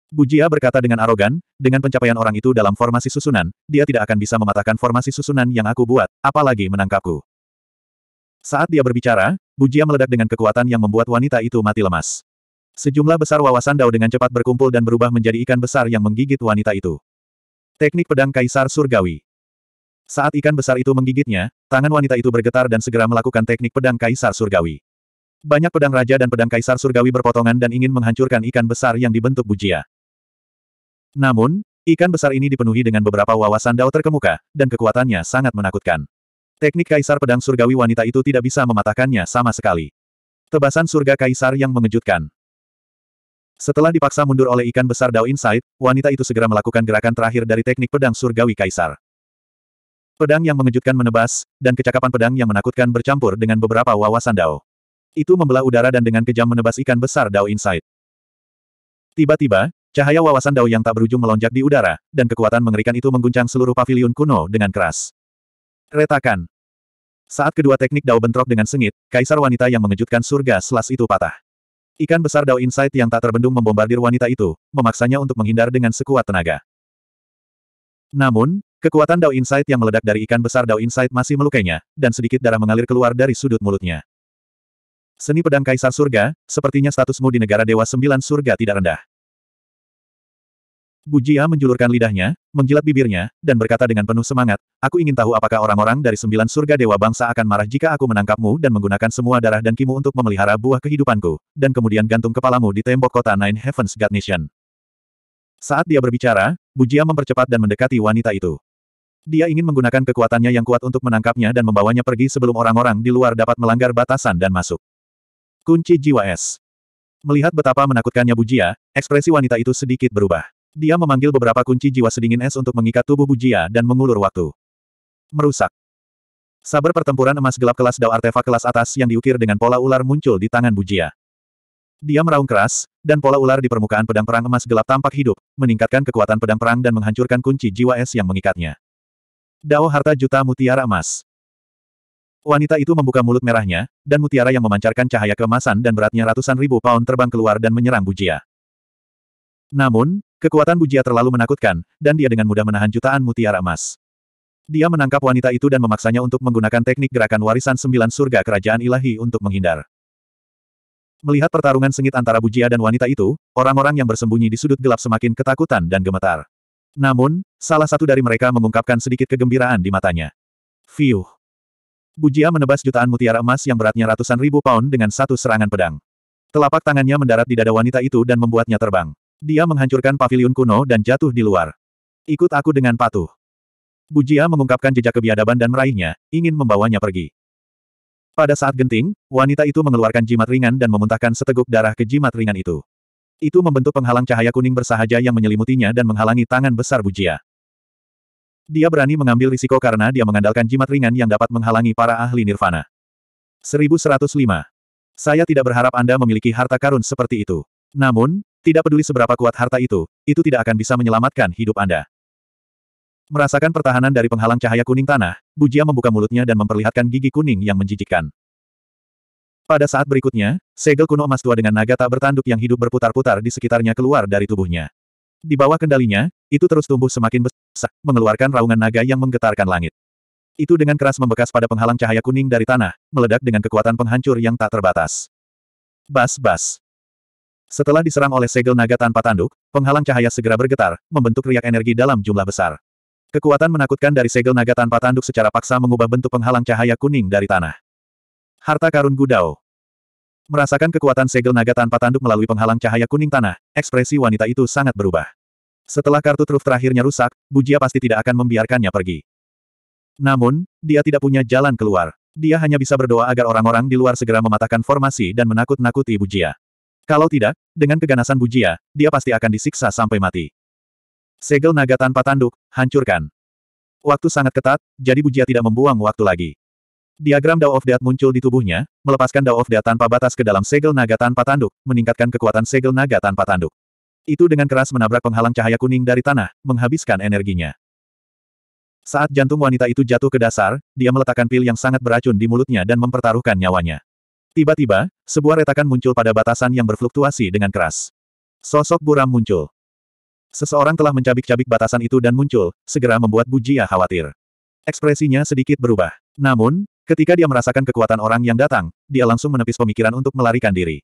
Bujia berkata dengan arogan, dengan pencapaian orang itu dalam formasi susunan, dia tidak akan bisa mematahkan formasi susunan yang aku buat, apalagi menangkapku. Saat dia berbicara, Bujia meledak dengan kekuatan yang membuat wanita itu mati lemas. Sejumlah besar wawasan Dao dengan cepat berkumpul dan berubah menjadi ikan besar yang menggigit wanita itu. Teknik pedang Kaisar Surgawi. Saat ikan besar itu menggigitnya, tangan wanita itu bergetar dan segera melakukan teknik pedang Kaisar Surgawi. Banyak pedang raja dan pedang Kaisar Surgawi berpotongan dan ingin menghancurkan ikan besar yang dibentuk bujia. Namun, ikan besar ini dipenuhi dengan beberapa wawasan Dao terkemuka, dan kekuatannya sangat menakutkan. Teknik Kaisar Pedang Surgawi wanita itu tidak bisa mematahkannya sama sekali. Tebasan surga Kaisar yang mengejutkan. Setelah dipaksa mundur oleh ikan besar Dao Insight, wanita itu segera melakukan gerakan terakhir dari teknik pedang surgawi kaisar. Pedang yang mengejutkan menebas, dan kecakapan pedang yang menakutkan bercampur dengan beberapa wawasan Dao. Itu membelah udara dan dengan kejam menebas ikan besar Dao Insight. Tiba-tiba, cahaya wawasan Dao yang tak berujung melonjak di udara, dan kekuatan mengerikan itu mengguncang seluruh pavilion kuno dengan keras. Retakan. Saat kedua teknik Dao bentrok dengan sengit, kaisar wanita yang mengejutkan surga selas itu patah. Ikan besar Dao Insight yang tak terbendung membombardir wanita itu, memaksanya untuk menghindar dengan sekuat tenaga. Namun, kekuatan Dao Insight yang meledak dari ikan besar Dao Insight masih melukainya, dan sedikit darah mengalir keluar dari sudut mulutnya. Seni pedang Kaisar Surga, sepertinya statusmu di negara Dewa Sembilan Surga tidak rendah. Bujia menjulurkan lidahnya, menjilat bibirnya, dan berkata dengan penuh semangat, Aku ingin tahu apakah orang-orang dari sembilan surga dewa bangsa akan marah jika aku menangkapmu dan menggunakan semua darah dan kimu untuk memelihara buah kehidupanku, dan kemudian gantung kepalamu di tembok kota Nine Heavens God Nation. Saat dia berbicara, Bujia mempercepat dan mendekati wanita itu. Dia ingin menggunakan kekuatannya yang kuat untuk menangkapnya dan membawanya pergi sebelum orang-orang di luar dapat melanggar batasan dan masuk. Kunci Jiwa Es Melihat betapa menakutkannya Bujia, ekspresi wanita itu sedikit berubah. Dia memanggil beberapa kunci jiwa sedingin es untuk mengikat tubuh Bujia dan mengulur waktu. Merusak. Saber pertempuran emas gelap kelas dao artefak kelas atas yang diukir dengan pola ular muncul di tangan Bujia. Dia meraung keras, dan pola ular di permukaan pedang perang emas gelap tampak hidup, meningkatkan kekuatan pedang perang dan menghancurkan kunci jiwa es yang mengikatnya. Dao harta juta mutiara emas. Wanita itu membuka mulut merahnya, dan mutiara yang memancarkan cahaya kemasan dan beratnya ratusan ribu pound terbang keluar dan menyerang Bujia. Namun, Kekuatan Bujia terlalu menakutkan, dan dia dengan mudah menahan jutaan mutiara emas. Dia menangkap wanita itu dan memaksanya untuk menggunakan teknik gerakan warisan sembilan surga kerajaan ilahi untuk menghindar. Melihat pertarungan sengit antara Bujia dan wanita itu, orang-orang yang bersembunyi di sudut gelap semakin ketakutan dan gemetar. Namun, salah satu dari mereka mengungkapkan sedikit kegembiraan di matanya. Fiuh! Bujia menebas jutaan mutiara emas yang beratnya ratusan ribu pound dengan satu serangan pedang. Telapak tangannya mendarat di dada wanita itu dan membuatnya terbang. Dia menghancurkan pavilion kuno dan jatuh di luar. Ikut aku dengan patuh. Bujia mengungkapkan jejak kebiadaban dan meraihnya, ingin membawanya pergi. Pada saat genting, wanita itu mengeluarkan jimat ringan dan memuntahkan seteguk darah ke jimat ringan itu. Itu membentuk penghalang cahaya kuning bersahaja yang menyelimutinya dan menghalangi tangan besar Bujia. Dia berani mengambil risiko karena dia mengandalkan jimat ringan yang dapat menghalangi para ahli nirvana. 1105. Saya tidak berharap Anda memiliki harta karun seperti itu. Namun, tidak peduli seberapa kuat harta itu, itu tidak akan bisa menyelamatkan hidup Anda. Merasakan pertahanan dari penghalang cahaya kuning tanah, Bujia membuka mulutnya dan memperlihatkan gigi kuning yang menjijikkan. Pada saat berikutnya, segel kuno emas tua dengan naga tak bertanduk yang hidup berputar-putar di sekitarnya keluar dari tubuhnya. Di bawah kendalinya, itu terus tumbuh semakin besar, mengeluarkan raungan naga yang menggetarkan langit. Itu dengan keras membekas pada penghalang cahaya kuning dari tanah, meledak dengan kekuatan penghancur yang tak terbatas. Bas-bas. Setelah diserang oleh segel naga tanpa tanduk, penghalang cahaya segera bergetar, membentuk riak energi dalam jumlah besar. Kekuatan menakutkan dari segel naga tanpa tanduk secara paksa mengubah bentuk penghalang cahaya kuning dari tanah. Harta karun gudau. Merasakan kekuatan segel naga tanpa tanduk melalui penghalang cahaya kuning tanah, ekspresi wanita itu sangat berubah. Setelah kartu truf terakhirnya rusak, Bujia pasti tidak akan membiarkannya pergi. Namun, dia tidak punya jalan keluar. Dia hanya bisa berdoa agar orang-orang di luar segera mematahkan formasi dan menakut-nakuti Bujia. Kalau tidak, dengan keganasan Bujia, dia pasti akan disiksa sampai mati. Segel naga tanpa tanduk, hancurkan. Waktu sangat ketat, jadi Bujia tidak membuang waktu lagi. Diagram Dao of Death muncul di tubuhnya, melepaskan Dao of Death tanpa batas ke dalam segel naga tanpa tanduk, meningkatkan kekuatan segel naga tanpa tanduk. Itu dengan keras menabrak penghalang cahaya kuning dari tanah, menghabiskan energinya. Saat jantung wanita itu jatuh ke dasar, dia meletakkan pil yang sangat beracun di mulutnya dan mempertaruhkan nyawanya. Tiba-tiba, sebuah retakan muncul pada batasan yang berfluktuasi dengan keras. Sosok buram muncul. Seseorang telah mencabik-cabik batasan itu dan muncul, segera membuat Bujia khawatir. Ekspresinya sedikit berubah. Namun, ketika dia merasakan kekuatan orang yang datang, dia langsung menepis pemikiran untuk melarikan diri.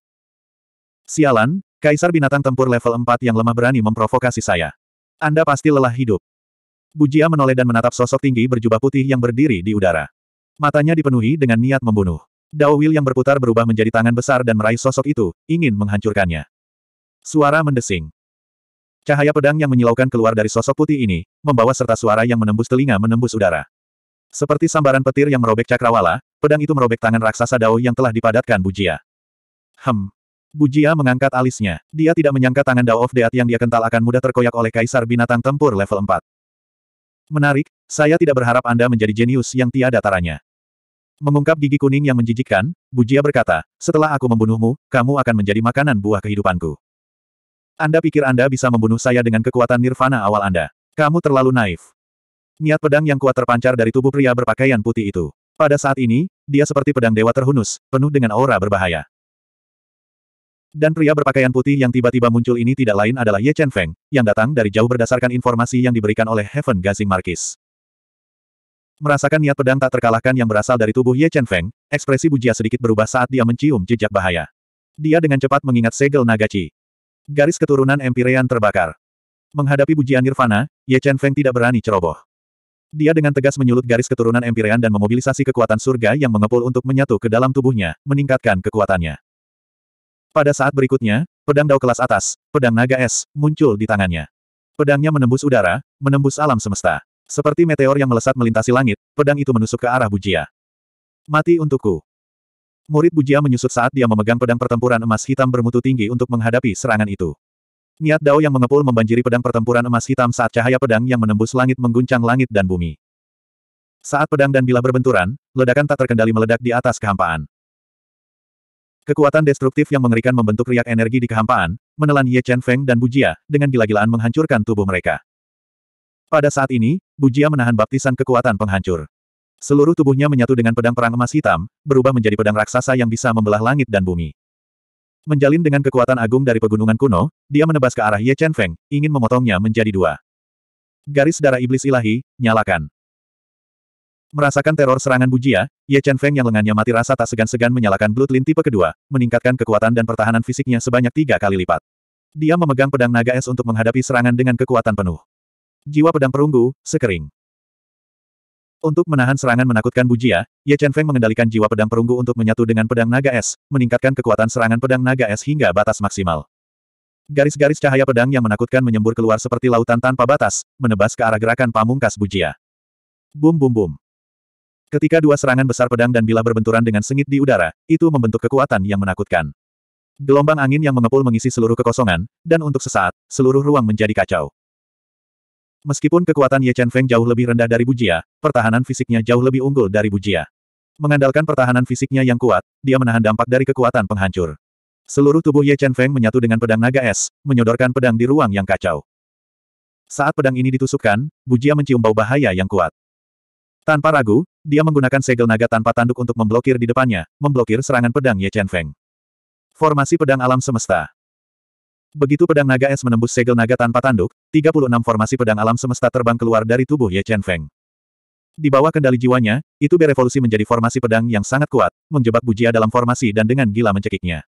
Sialan, Kaisar Binatang Tempur level 4 yang lemah berani memprovokasi saya. Anda pasti lelah hidup. Bujia menoleh dan menatap sosok tinggi berjubah putih yang berdiri di udara. Matanya dipenuhi dengan niat membunuh. Dao Will yang berputar berubah menjadi tangan besar dan meraih sosok itu, ingin menghancurkannya. Suara mendesing. Cahaya pedang yang menyilaukan keluar dari sosok putih ini, membawa serta suara yang menembus telinga menembus udara. Seperti sambaran petir yang merobek cakrawala, pedang itu merobek tangan raksasa Dao yang telah dipadatkan Bujia. Hem. Bujia mengangkat alisnya. Dia tidak menyangka tangan Dao of Death yang dia kental akan mudah terkoyak oleh Kaisar Binatang Tempur level 4. Menarik, saya tidak berharap Anda menjadi jenius yang tiada taranya. Mengungkap gigi kuning yang menjijikkan, Bujia berkata, setelah aku membunuhmu, kamu akan menjadi makanan buah kehidupanku. Anda pikir Anda bisa membunuh saya dengan kekuatan nirvana awal Anda. Kamu terlalu naif. Niat pedang yang kuat terpancar dari tubuh pria berpakaian putih itu. Pada saat ini, dia seperti pedang dewa terhunus, penuh dengan aura berbahaya. Dan pria berpakaian putih yang tiba-tiba muncul ini tidak lain adalah Ye Chen Feng, yang datang dari jauh berdasarkan informasi yang diberikan oleh Heaven Gazing Marquis. Merasakan niat pedang tak terkalahkan yang berasal dari tubuh Ye Chen Feng, ekspresi Bujia sedikit berubah saat dia mencium jejak bahaya. Dia dengan cepat mengingat segel Nagachi. Garis keturunan Empirean terbakar. Menghadapi Bujia Nirvana, Ye Chen Feng tidak berani ceroboh. Dia dengan tegas menyulut garis keturunan Empirean dan memobilisasi kekuatan surga yang mengepul untuk menyatu ke dalam tubuhnya, meningkatkan kekuatannya. Pada saat berikutnya, pedang dao kelas atas, pedang naga es, muncul di tangannya. Pedangnya menembus udara, menembus alam semesta. Seperti meteor yang melesat melintasi langit, pedang itu menusuk ke arah Bujia. Mati untukku. Murid Bujia menyusut saat dia memegang pedang pertempuran emas hitam bermutu tinggi untuk menghadapi serangan itu. Niat Dao yang mengepul membanjiri pedang pertempuran emas hitam saat cahaya pedang yang menembus langit mengguncang langit dan bumi. Saat pedang dan bilah berbenturan, ledakan tak terkendali meledak di atas kehampaan. Kekuatan destruktif yang mengerikan membentuk riak energi di kehampaan, menelan Ye Chen Feng dan Bujia, dengan gila-gilaan menghancurkan tubuh mereka. Pada saat ini, Bujia menahan baptisan kekuatan penghancur. Seluruh tubuhnya menyatu dengan pedang perang emas hitam, berubah menjadi pedang raksasa yang bisa membelah langit dan bumi. Menjalin dengan kekuatan agung dari pegunungan kuno, dia menebas ke arah Ye Chen Feng, ingin memotongnya menjadi dua. Garis darah iblis ilahi, nyalakan. Merasakan teror serangan bujia, Ye Chen Feng yang lengannya mati rasa tak segan-segan menyalakan Bloodline tipe kedua, meningkatkan kekuatan dan pertahanan fisiknya sebanyak tiga kali lipat. Dia memegang pedang naga es untuk menghadapi serangan dengan kekuatan penuh. Jiwa pedang perunggu, sekering. Untuk menahan serangan menakutkan Bujia, Ye Chen Feng mengendalikan jiwa pedang perunggu untuk menyatu dengan pedang naga es, meningkatkan kekuatan serangan pedang naga es hingga batas maksimal. Garis-garis cahaya pedang yang menakutkan menyembur keluar seperti lautan tanpa batas, menebas ke arah gerakan pamungkas Bujia. Bum bum bum. Ketika dua serangan besar pedang dan bilah berbenturan dengan sengit di udara, itu membentuk kekuatan yang menakutkan. Gelombang angin yang mengepul mengisi seluruh kekosongan, dan untuk sesaat, seluruh ruang menjadi kacau. Meskipun kekuatan Ye Chen Feng jauh lebih rendah dari Bujia, pertahanan fisiknya jauh lebih unggul dari Bujia. Mengandalkan pertahanan fisiknya yang kuat, dia menahan dampak dari kekuatan penghancur. Seluruh tubuh Ye Chen Feng menyatu dengan pedang naga es, menyodorkan pedang di ruang yang kacau. Saat pedang ini ditusukkan, Bujia mencium bau bahaya yang kuat. Tanpa ragu, dia menggunakan segel naga tanpa tanduk untuk memblokir di depannya, memblokir serangan pedang Ye Chen Feng. Formasi pedang alam semesta. Begitu pedang naga es menembus segel naga tanpa tanduk, 36 formasi pedang alam semesta terbang keluar dari tubuh Ye Chen Feng. Di bawah kendali jiwanya, itu berevolusi menjadi formasi pedang yang sangat kuat, menjebak bujia dalam formasi dan dengan gila mencekiknya.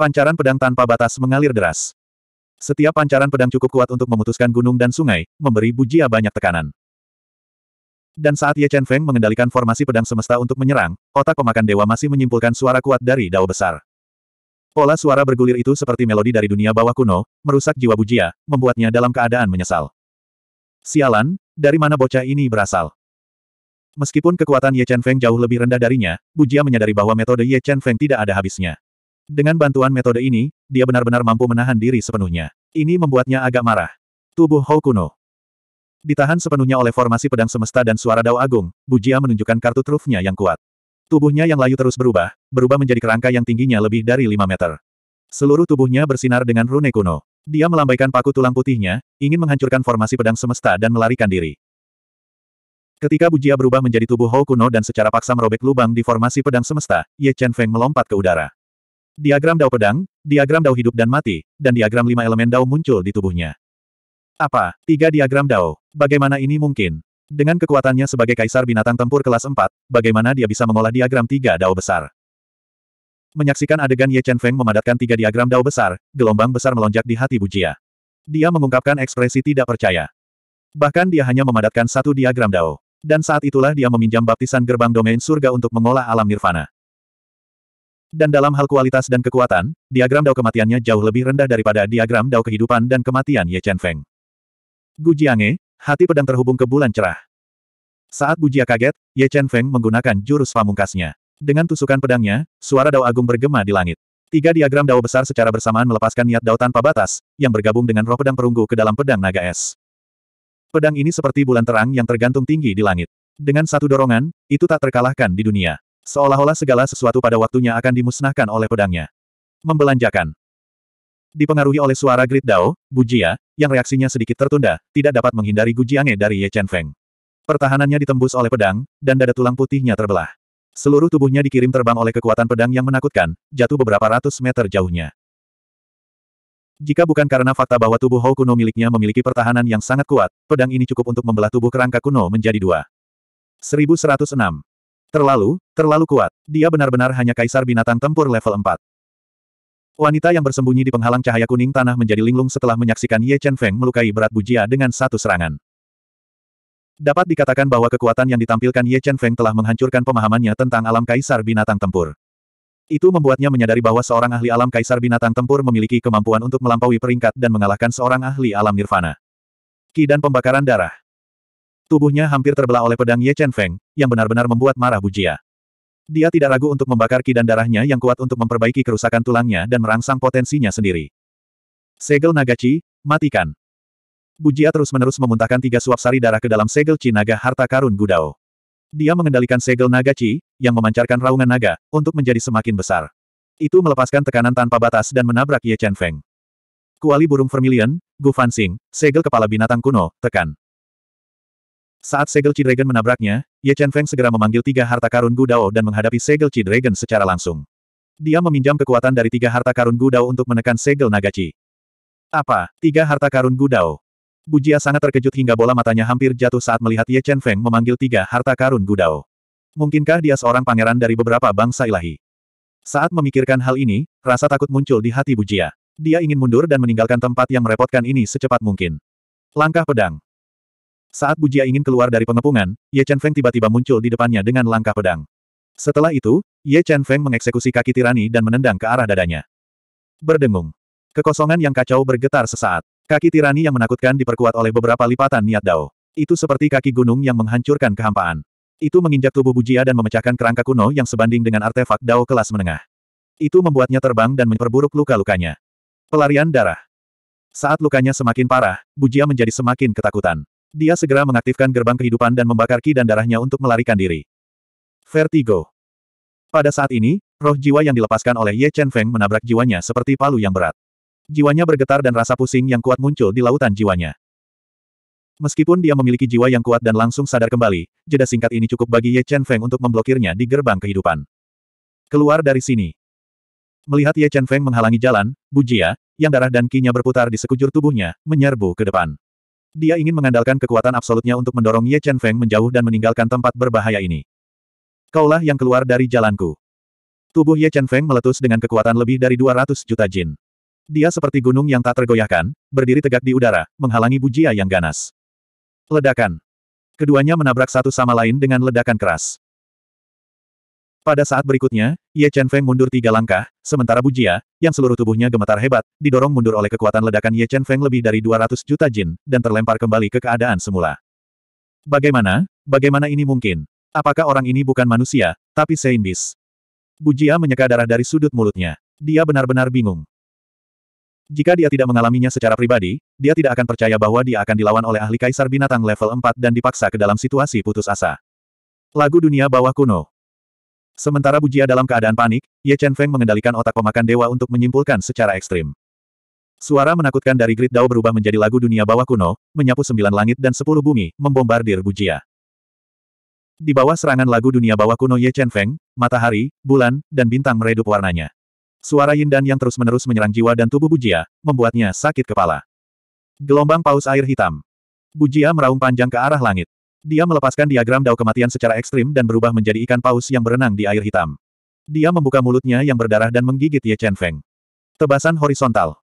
Pancaran pedang tanpa batas mengalir deras. Setiap pancaran pedang cukup kuat untuk memutuskan gunung dan sungai, memberi bujia banyak tekanan. Dan saat Ye Chen Feng mengendalikan formasi pedang semesta untuk menyerang, otak pemakan dewa masih menyimpulkan suara kuat dari dao besar. Pola suara bergulir itu seperti melodi dari dunia bawah kuno, merusak jiwa bujia, membuatnya dalam keadaan menyesal. Sialan, dari mana bocah ini berasal? Meskipun kekuatan Ye Chen Feng jauh lebih rendah darinya, Bujia menyadari bahwa metode Ye Chen Feng tidak ada habisnya. Dengan bantuan metode ini, dia benar-benar mampu menahan diri sepenuhnya. Ini membuatnya agak marah. Tubuh Hou kuno. Ditahan sepenuhnya oleh formasi pedang semesta dan suara dao agung, Bujia menunjukkan kartu trufnya yang kuat. Tubuhnya yang layu terus berubah, berubah menjadi kerangka yang tingginya lebih dari 5 meter. Seluruh tubuhnya bersinar dengan rune kuno. Dia melambaikan paku tulang putihnya, ingin menghancurkan formasi pedang semesta dan melarikan diri. Ketika Bujia berubah menjadi tubuh Hou kuno dan secara paksa merobek lubang di formasi pedang semesta, Ye Chen Feng melompat ke udara. Diagram dao pedang, diagram dao hidup dan mati, dan diagram lima elemen dao muncul di tubuhnya. Apa? Tiga diagram dao. Bagaimana ini mungkin? Dengan kekuatannya sebagai kaisar binatang tempur kelas 4, bagaimana dia bisa mengolah diagram tiga dao besar? Menyaksikan adegan Ye Chen Feng memadatkan tiga diagram dao besar, gelombang besar melonjak di hati Bujia. Dia mengungkapkan ekspresi tidak percaya. Bahkan dia hanya memadatkan satu diagram dao. Dan saat itulah dia meminjam baptisan gerbang domain surga untuk mengolah alam nirvana. Dan dalam hal kualitas dan kekuatan, diagram dao kematiannya jauh lebih rendah daripada diagram dao kehidupan dan kematian Ye Chen Feng. Gu Jiange, Hati pedang terhubung ke bulan cerah. Saat Bujia kaget, Ye Chen Feng menggunakan jurus pamungkasnya. Dengan tusukan pedangnya, suara dao agung bergema di langit. Tiga diagram dao besar secara bersamaan melepaskan niat dao tanpa batas, yang bergabung dengan roh pedang perunggu ke dalam pedang naga es. Pedang ini seperti bulan terang yang tergantung tinggi di langit. Dengan satu dorongan, itu tak terkalahkan di dunia. Seolah-olah segala sesuatu pada waktunya akan dimusnahkan oleh pedangnya. Membelanjakan. Dipengaruhi oleh suara Grid Dao, Bu Jia, yang reaksinya sedikit tertunda, tidak dapat menghindari Gu Jiange dari Ye Chen Feng. Pertahanannya ditembus oleh pedang, dan dada tulang putihnya terbelah. Seluruh tubuhnya dikirim terbang oleh kekuatan pedang yang menakutkan, jatuh beberapa ratus meter jauhnya. Jika bukan karena fakta bahwa tubuh Hou kuno miliknya memiliki pertahanan yang sangat kuat, pedang ini cukup untuk membelah tubuh kerangka kuno menjadi dua. 1106. Terlalu, terlalu kuat. Dia benar-benar hanya kaisar binatang tempur level 4. Wanita yang bersembunyi di penghalang cahaya kuning tanah menjadi linglung setelah menyaksikan Ye Chen Feng melukai berat Bujia dengan satu serangan. Dapat dikatakan bahwa kekuatan yang ditampilkan Ye Chen Feng telah menghancurkan pemahamannya tentang alam kaisar binatang tempur. Itu membuatnya menyadari bahwa seorang ahli alam kaisar binatang tempur memiliki kemampuan untuk melampaui peringkat dan mengalahkan seorang ahli alam nirvana. Ki dan pembakaran darah. Tubuhnya hampir terbelah oleh pedang Ye Chen Feng, yang benar-benar membuat marah Bujia. Dia tidak ragu untuk membakar ki dan darahnya yang kuat untuk memperbaiki kerusakan tulangnya dan merangsang potensinya sendiri. Segel Nagachi, matikan. Bujia terus-menerus memuntahkan tiga suap sari darah ke dalam segel Chi Naga Harta Karun Gudao. Dia mengendalikan segel naga yang memancarkan raungan naga, untuk menjadi semakin besar. Itu melepaskan tekanan tanpa batas dan menabrak Ye Chen Feng. Kuali burung vermilion, Gu Sing, segel kepala binatang kuno, tekan. Saat Segel Chi Dragon menabraknya, Ye Chen Feng segera memanggil tiga harta karun Gu Dao dan menghadapi Segel Chi Dragon secara langsung. Dia meminjam kekuatan dari tiga harta karun Gu Dao untuk menekan Segel Naga Chi. Apa? Tiga harta karun Gu Dao? Jia sangat terkejut hingga bola matanya hampir jatuh saat melihat Ye Chen Feng memanggil tiga harta karun Gu Dao. Mungkinkah dia seorang pangeran dari beberapa bangsa ilahi? Saat memikirkan hal ini, rasa takut muncul di hati Bu Jia. Dia ingin mundur dan meninggalkan tempat yang merepotkan ini secepat mungkin. Langkah pedang. Saat Bujia ingin keluar dari pengepungan, Ye Chen Feng tiba-tiba muncul di depannya dengan langkah pedang. Setelah itu, Ye Chen Feng mengeksekusi kaki tirani dan menendang ke arah dadanya. Berdengung. Kekosongan yang kacau bergetar sesaat. Kaki tirani yang menakutkan diperkuat oleh beberapa lipatan niat Dao. Itu seperti kaki gunung yang menghancurkan kehampaan. Itu menginjak tubuh Bujia dan memecahkan kerangka kuno yang sebanding dengan artefak Dao kelas menengah. Itu membuatnya terbang dan memperburuk luka-lukanya. Pelarian darah. Saat lukanya semakin parah, Bujia menjadi semakin ketakutan. Dia segera mengaktifkan gerbang kehidupan dan membakar ki dan darahnya untuk melarikan diri. Vertigo. Pada saat ini, roh jiwa yang dilepaskan oleh Ye Chen Feng menabrak jiwanya seperti palu yang berat. Jiwanya bergetar dan rasa pusing yang kuat muncul di lautan jiwanya. Meskipun dia memiliki jiwa yang kuat dan langsung sadar kembali, jeda singkat ini cukup bagi Ye Chen Feng untuk memblokirnya di gerbang kehidupan. Keluar dari sini. Melihat Ye Chen Feng menghalangi jalan, Jia, yang darah dan kinya berputar di sekujur tubuhnya, menyerbu ke depan. Dia ingin mengandalkan kekuatan absolutnya untuk mendorong Ye Chen Feng menjauh dan meninggalkan tempat berbahaya ini. Kaulah yang keluar dari jalanku. Tubuh Ye Chen Feng meletus dengan kekuatan lebih dari 200 juta jin. Dia seperti gunung yang tak tergoyahkan, berdiri tegak di udara, menghalangi bujia yang ganas. Ledakan. Keduanya menabrak satu sama lain dengan ledakan keras. Pada saat berikutnya, Ye Chen Feng mundur tiga langkah, sementara Bu Jia, yang seluruh tubuhnya gemetar hebat, didorong mundur oleh kekuatan ledakan Ye Chen Feng lebih dari 200 juta jin, dan terlempar kembali ke keadaan semula. Bagaimana? Bagaimana ini mungkin? Apakah orang ini bukan manusia, tapi Saint Bu Jia menyeka darah dari sudut mulutnya. Dia benar-benar bingung. Jika dia tidak mengalaminya secara pribadi, dia tidak akan percaya bahwa dia akan dilawan oleh ahli kaisar binatang level 4 dan dipaksa ke dalam situasi putus asa. Lagu dunia bawah kuno. Sementara Bujia dalam keadaan panik, Ye Chen Feng mengendalikan otak pemakan dewa untuk menyimpulkan secara ekstrim. Suara menakutkan dari Grid Dao berubah menjadi lagu dunia bawah kuno, menyapu sembilan langit dan sepuluh bumi, membombardir Bujia. Di bawah serangan lagu dunia bawah kuno Ye Chen Feng, matahari, bulan, dan bintang meredup warnanya. Suara Yin Dan yang terus-menerus menyerang jiwa dan tubuh Bujia, membuatnya sakit kepala. Gelombang paus air hitam. Bujia meraung panjang ke arah langit. Dia melepaskan diagram dao kematian secara ekstrim dan berubah menjadi ikan paus yang berenang di air hitam. Dia membuka mulutnya yang berdarah dan menggigit Ye Chen Feng. Tebasan horizontal.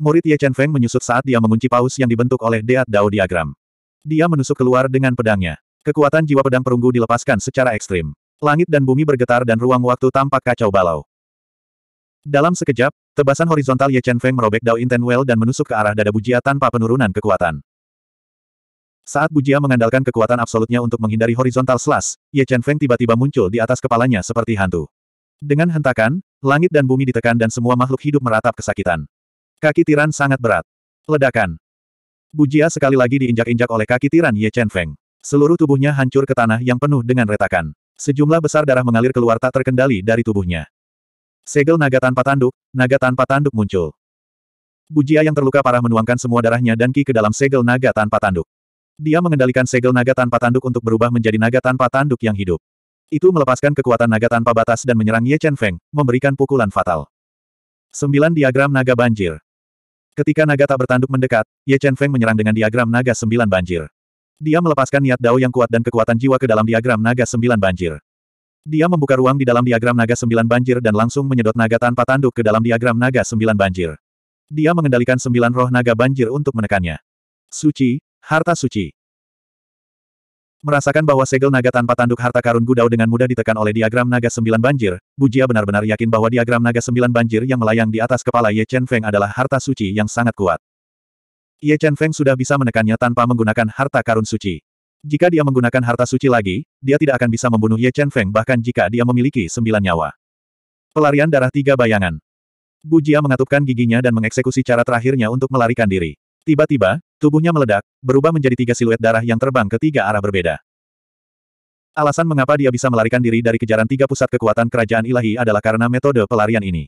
Murid Ye Chen Feng menyusut saat dia mengunci paus yang dibentuk oleh Deat Dao diagram. Dia menusuk keluar dengan pedangnya. Kekuatan jiwa pedang perunggu dilepaskan secara ekstrim. Langit dan bumi bergetar dan ruang waktu tampak kacau balau. Dalam sekejap, tebasan horizontal Ye Chen Feng merobek Dao Inten Well dan menusuk ke arah dada Bujia tanpa penurunan kekuatan. Saat Bu Jia mengandalkan kekuatan absolutnya untuk menghindari horizontal slash, Ye Chen Feng tiba-tiba muncul di atas kepalanya seperti hantu. Dengan hentakan, langit dan bumi ditekan dan semua makhluk hidup meratap kesakitan. Kaki tiran sangat berat. Ledakan. Bu Jia sekali lagi diinjak-injak oleh kaki tiran Ye Chen Feng. Seluruh tubuhnya hancur ke tanah yang penuh dengan retakan. Sejumlah besar darah mengalir keluar tak terkendali dari tubuhnya. Segel naga tanpa tanduk, naga tanpa tanduk muncul. Bu Jia yang terluka parah menuangkan semua darahnya dan ki ke dalam segel naga tanpa tanduk. Dia mengendalikan segel naga tanpa tanduk untuk berubah menjadi naga tanpa tanduk yang hidup. Itu melepaskan kekuatan naga tanpa batas dan menyerang Ye Chen Feng, memberikan pukulan fatal. 9 diagram naga banjir. Ketika naga tak bertanduk mendekat, Ye Chen Feng menyerang dengan diagram naga Sembilan banjir. Dia melepaskan niat dao yang kuat dan kekuatan jiwa ke dalam diagram naga Sembilan banjir. Dia membuka ruang di dalam diagram naga Sembilan banjir dan langsung menyedot naga tanpa tanduk ke dalam diagram naga Sembilan banjir. Dia mengendalikan sembilan roh naga banjir untuk menekannya. Suci, Harta Suci Merasakan bahwa segel naga tanpa tanduk harta karun gudau dengan mudah ditekan oleh diagram naga sembilan banjir, Bujia benar-benar yakin bahwa diagram naga sembilan banjir yang melayang di atas kepala Ye Chen Feng adalah harta suci yang sangat kuat. Ye Chen Feng sudah bisa menekannya tanpa menggunakan harta karun suci. Jika dia menggunakan harta suci lagi, dia tidak akan bisa membunuh Ye Chen Feng bahkan jika dia memiliki sembilan nyawa. Pelarian darah tiga bayangan. Bujia mengatupkan giginya dan mengeksekusi cara terakhirnya untuk melarikan diri. Tiba-tiba, tubuhnya meledak, berubah menjadi tiga siluet darah yang terbang ke tiga arah berbeda. Alasan mengapa dia bisa melarikan diri dari kejaran tiga pusat kekuatan kerajaan ilahi adalah karena metode pelarian ini.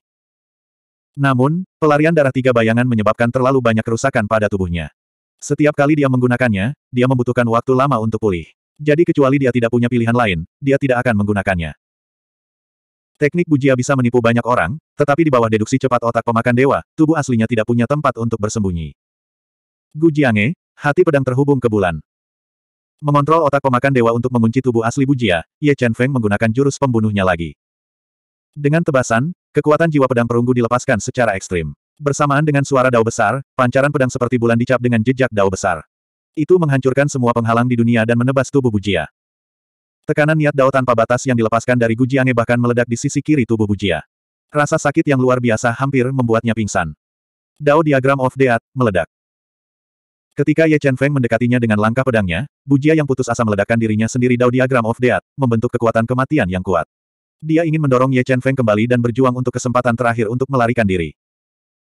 Namun, pelarian darah tiga bayangan menyebabkan terlalu banyak kerusakan pada tubuhnya. Setiap kali dia menggunakannya, dia membutuhkan waktu lama untuk pulih. Jadi kecuali dia tidak punya pilihan lain, dia tidak akan menggunakannya. Teknik bujia bisa menipu banyak orang, tetapi di bawah deduksi cepat otak pemakan dewa, tubuh aslinya tidak punya tempat untuk bersembunyi. Gu Jiange, hati pedang terhubung ke bulan. Mengontrol otak pemakan dewa untuk mengunci tubuh asli Bu Jia, Ye Chen Feng menggunakan jurus pembunuhnya lagi. Dengan tebasan, kekuatan jiwa pedang perunggu dilepaskan secara ekstrim. Bersamaan dengan suara dao besar, pancaran pedang seperti bulan dicap dengan jejak dao besar. Itu menghancurkan semua penghalang di dunia dan menebas tubuh Bu Jia. Tekanan niat dao tanpa batas yang dilepaskan dari Gu Jiang'e bahkan meledak di sisi kiri tubuh Bu Jia. Rasa sakit yang luar biasa hampir membuatnya pingsan. Dao diagram of Death meledak. Ketika Ye Chen Feng mendekatinya dengan langkah pedangnya, bujia yang putus asa meledakkan dirinya sendiri Dao Diagram of Death, membentuk kekuatan kematian yang kuat. Dia ingin mendorong Ye Chen Feng kembali dan berjuang untuk kesempatan terakhir untuk melarikan diri.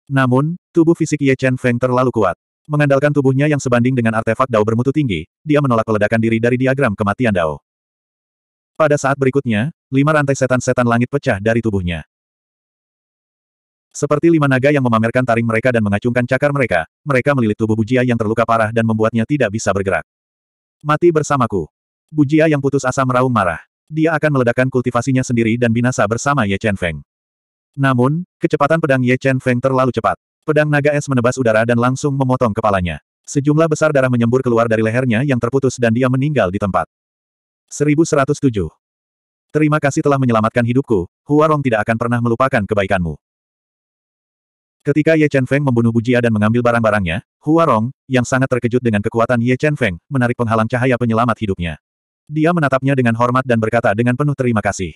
Namun, tubuh fisik Ye Chen Feng terlalu kuat. Mengandalkan tubuhnya yang sebanding dengan artefak Dao bermutu tinggi, dia menolak peledakan diri dari diagram kematian Dao. Pada saat berikutnya, lima rantai setan-setan langit pecah dari tubuhnya. Seperti lima naga yang memamerkan taring mereka dan mengacungkan cakar mereka, mereka melilit tubuh Bujia yang terluka parah dan membuatnya tidak bisa bergerak. Mati bersamaku. Bujia yang putus asa meraung marah. Dia akan meledakkan kultivasinya sendiri dan binasa bersama Ye Chen Feng. Namun, kecepatan pedang Ye Chen Feng terlalu cepat. Pedang naga es menebas udara dan langsung memotong kepalanya. Sejumlah besar darah menyembur keluar dari lehernya yang terputus dan dia meninggal di tempat. 1107. Terima kasih telah menyelamatkan hidupku, Huarong tidak akan pernah melupakan kebaikanmu. Ketika Ye Chen Feng membunuh Bujia dan mengambil barang-barangnya, Hua Rong, yang sangat terkejut dengan kekuatan Ye Chen Feng, menarik penghalang cahaya penyelamat hidupnya. Dia menatapnya dengan hormat dan berkata dengan penuh terima kasih.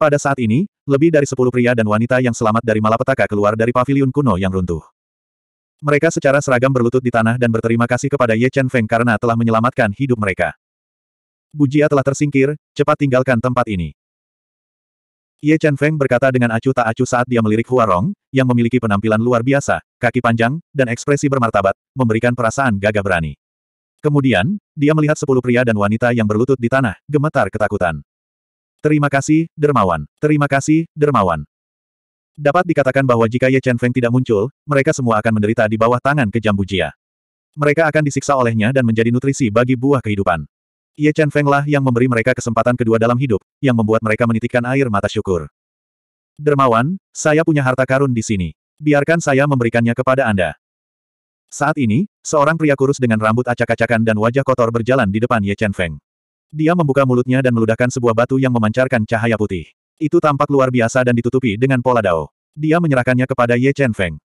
Pada saat ini, lebih dari sepuluh pria dan wanita yang selamat dari malapetaka keluar dari paviliun kuno yang runtuh. Mereka secara seragam berlutut di tanah dan berterima kasih kepada Ye Chen Feng karena telah menyelamatkan hidup mereka. Bujia telah tersingkir, cepat tinggalkan tempat ini. Ye Chen Feng berkata dengan acuh tak acuh saat dia melirik Huarong, yang memiliki penampilan luar biasa, kaki panjang, dan ekspresi bermartabat, memberikan perasaan gagah berani. Kemudian, dia melihat sepuluh pria dan wanita yang berlutut di tanah, gemetar ketakutan. Terima kasih, dermawan. Terima kasih, dermawan. Dapat dikatakan bahwa jika Ye Chen Feng tidak muncul, mereka semua akan menderita di bawah tangan kejam Bujia. Mereka akan disiksa olehnya dan menjadi nutrisi bagi buah kehidupan. Ye Chen Feng lah yang memberi mereka kesempatan kedua dalam hidup, yang membuat mereka menitikkan air mata syukur. Dermawan, saya punya harta karun di sini. Biarkan saya memberikannya kepada Anda. Saat ini, seorang pria kurus dengan rambut acak-acakan dan wajah kotor berjalan di depan Ye Chen Feng. Dia membuka mulutnya dan meludahkan sebuah batu yang memancarkan cahaya putih. Itu tampak luar biasa dan ditutupi dengan pola dao. Dia menyerahkannya kepada Ye Chen Feng.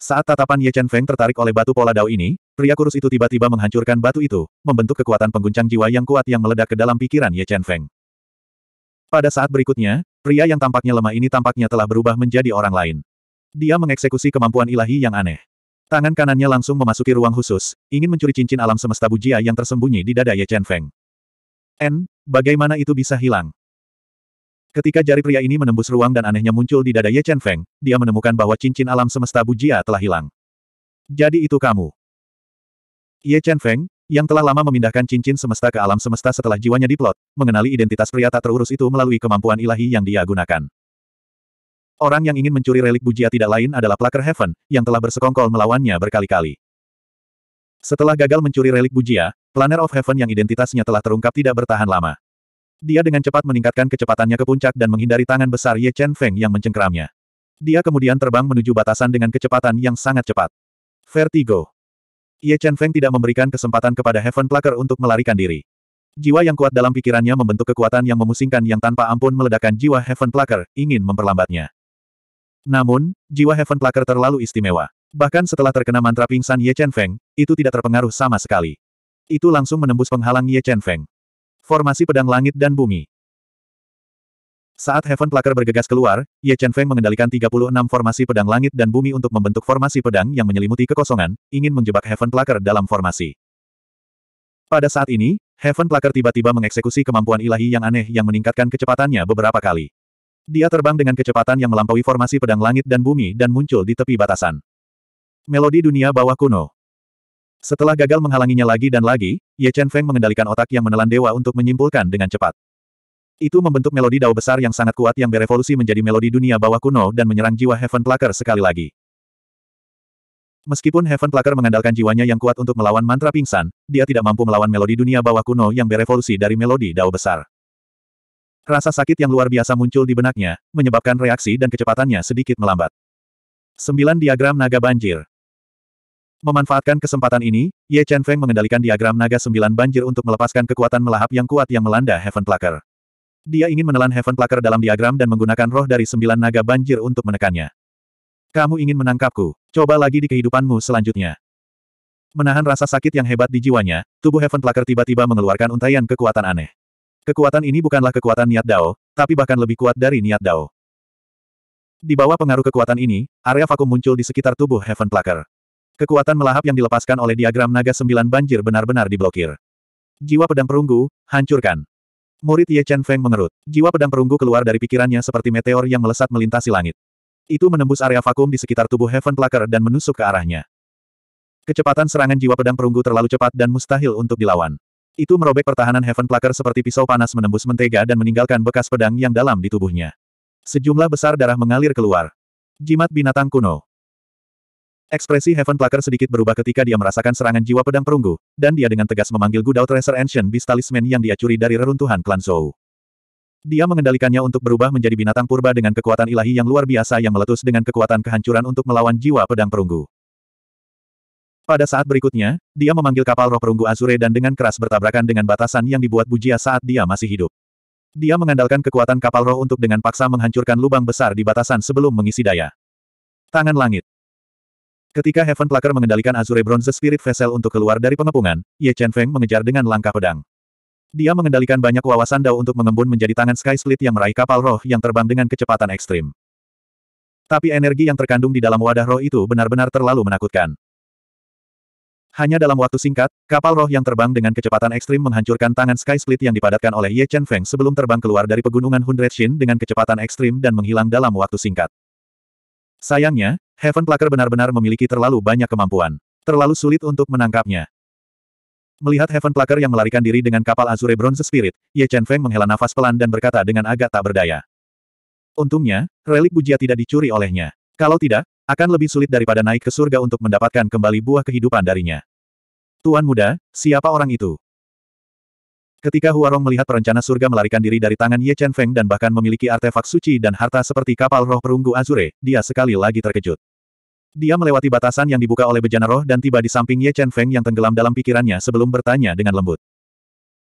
Saat tatapan Ye Chen Feng tertarik oleh batu pola dao ini, Pria kurus itu tiba-tiba menghancurkan batu itu, membentuk kekuatan pengguncang jiwa yang kuat yang meledak ke dalam pikiran Ye Chen Feng. Pada saat berikutnya, pria yang tampaknya lemah ini tampaknya telah berubah menjadi orang lain. Dia mengeksekusi kemampuan ilahi yang aneh. Tangan kanannya langsung memasuki ruang khusus, ingin mencuri cincin alam semesta bujia yang tersembunyi di dada Ye Chen Feng. N, bagaimana itu bisa hilang? Ketika jari pria ini menembus ruang dan anehnya muncul di dada Ye Chen Feng, dia menemukan bahwa cincin alam semesta bujia telah hilang. Jadi itu kamu. Ye Chen Feng, yang telah lama memindahkan cincin semesta ke alam semesta setelah jiwanya diplot, mengenali identitas pria tak terurus itu melalui kemampuan ilahi yang dia gunakan. Orang yang ingin mencuri relik bujia tidak lain adalah Plucker Heaven, yang telah bersekongkol melawannya berkali-kali. Setelah gagal mencuri relik bujia, Planner of Heaven yang identitasnya telah terungkap tidak bertahan lama. Dia dengan cepat meningkatkan kecepatannya ke puncak dan menghindari tangan besar Ye Chen Feng yang mencengkramnya. Dia kemudian terbang menuju batasan dengan kecepatan yang sangat cepat. Vertigo. Ye Chen Feng tidak memberikan kesempatan kepada Heaven Plucker untuk melarikan diri. Jiwa yang kuat dalam pikirannya membentuk kekuatan yang memusingkan yang tanpa ampun meledakkan jiwa Heaven Plucker, ingin memperlambatnya. Namun, jiwa Heaven Plucker terlalu istimewa. Bahkan setelah terkena mantra pingsan Ye Chen Feng, itu tidak terpengaruh sama sekali. Itu langsung menembus penghalang Ye Chen Feng. Formasi pedang langit dan bumi. Saat Heaven Plucker bergegas keluar, Ye Chen Feng mengendalikan 36 formasi pedang langit dan bumi untuk membentuk formasi pedang yang menyelimuti kekosongan, ingin menjebak Heaven Plucker dalam formasi. Pada saat ini, Heaven Plucker tiba-tiba mengeksekusi kemampuan ilahi yang aneh yang meningkatkan kecepatannya beberapa kali. Dia terbang dengan kecepatan yang melampaui formasi pedang langit dan bumi dan muncul di tepi batasan. Melodi dunia bawah kuno. Setelah gagal menghalanginya lagi dan lagi, Ye Chen Feng mengendalikan otak yang menelan dewa untuk menyimpulkan dengan cepat. Itu membentuk melodi dao besar yang sangat kuat yang berevolusi menjadi melodi dunia bawah kuno dan menyerang jiwa Heaven Plucker sekali lagi. Meskipun Heaven Plucker mengandalkan jiwanya yang kuat untuk melawan mantra pingsan, dia tidak mampu melawan melodi dunia bawah kuno yang berevolusi dari melodi dao besar. Rasa sakit yang luar biasa muncul di benaknya, menyebabkan reaksi dan kecepatannya sedikit melambat. 9 Diagram Naga Banjir Memanfaatkan kesempatan ini, Ye Chen Feng mengendalikan diagram naga sembilan banjir untuk melepaskan kekuatan melahap yang kuat yang melanda Heaven Plucker. Dia ingin menelan Heaven Plucker dalam diagram dan menggunakan roh dari sembilan naga banjir untuk menekannya. Kamu ingin menangkapku, coba lagi di kehidupanmu selanjutnya. Menahan rasa sakit yang hebat di jiwanya, tubuh Heaven Plucker tiba-tiba mengeluarkan untaian kekuatan aneh. Kekuatan ini bukanlah kekuatan niat Dao, tapi bahkan lebih kuat dari niat Dao. Di bawah pengaruh kekuatan ini, area vakum muncul di sekitar tubuh Heaven Plucker. Kekuatan melahap yang dilepaskan oleh diagram naga sembilan banjir benar-benar diblokir. Jiwa pedang perunggu, hancurkan. Murid Ye Chen Feng mengerut. Jiwa pedang perunggu keluar dari pikirannya seperti meteor yang melesat melintasi langit. Itu menembus area vakum di sekitar tubuh Heaven Plucker dan menusuk ke arahnya. Kecepatan serangan jiwa pedang perunggu terlalu cepat dan mustahil untuk dilawan. Itu merobek pertahanan Heaven Plucker seperti pisau panas menembus mentega dan meninggalkan bekas pedang yang dalam di tubuhnya. Sejumlah besar darah mengalir keluar. Jimat binatang kuno. Ekspresi Heaven Plucker sedikit berubah ketika dia merasakan serangan jiwa pedang perunggu, dan dia dengan tegas memanggil Gudau Treasure Ancient Beast Talisman yang dia curi dari reruntuhan klan Zhou. Dia mengendalikannya untuk berubah menjadi binatang purba dengan kekuatan ilahi yang luar biasa yang meletus dengan kekuatan kehancuran untuk melawan jiwa pedang perunggu. Pada saat berikutnya, dia memanggil kapal roh perunggu Azure dan dengan keras bertabrakan dengan batasan yang dibuat Bujia saat dia masih hidup. Dia mengandalkan kekuatan kapal roh untuk dengan paksa menghancurkan lubang besar di batasan sebelum mengisi daya. Tangan langit. Ketika Heaven Plucker mengendalikan Azure Bronze Spirit Vessel untuk keluar dari pengepungan, Ye Chen Feng mengejar dengan langkah pedang. Dia mengendalikan banyak wawasan Dao untuk mengembun menjadi tangan Sky Split yang meraih kapal roh yang terbang dengan kecepatan ekstrim. Tapi energi yang terkandung di dalam wadah roh itu benar-benar terlalu menakutkan. Hanya dalam waktu singkat, kapal roh yang terbang dengan kecepatan ekstrim menghancurkan tangan Sky Split yang dipadatkan oleh Ye Chen Feng sebelum terbang keluar dari pegunungan Hundred Shin dengan kecepatan ekstrim dan menghilang dalam waktu singkat. Sayangnya, Heaven Plucker benar-benar memiliki terlalu banyak kemampuan. Terlalu sulit untuk menangkapnya. Melihat Heaven Plucker yang melarikan diri dengan kapal Azure Bronze Spirit, Ye Chen Feng menghela nafas pelan dan berkata dengan agak tak berdaya. Untungnya, relik bujia tidak dicuri olehnya. Kalau tidak, akan lebih sulit daripada naik ke surga untuk mendapatkan kembali buah kehidupan darinya. Tuan muda, siapa orang itu? Ketika Huarong melihat perencana surga melarikan diri dari tangan Ye Chen Feng dan bahkan memiliki artefak suci dan harta seperti kapal roh perunggu Azure, dia sekali lagi terkejut. Dia melewati batasan yang dibuka oleh bejana roh dan tiba di samping Ye Chen Feng yang tenggelam dalam pikirannya sebelum bertanya dengan lembut.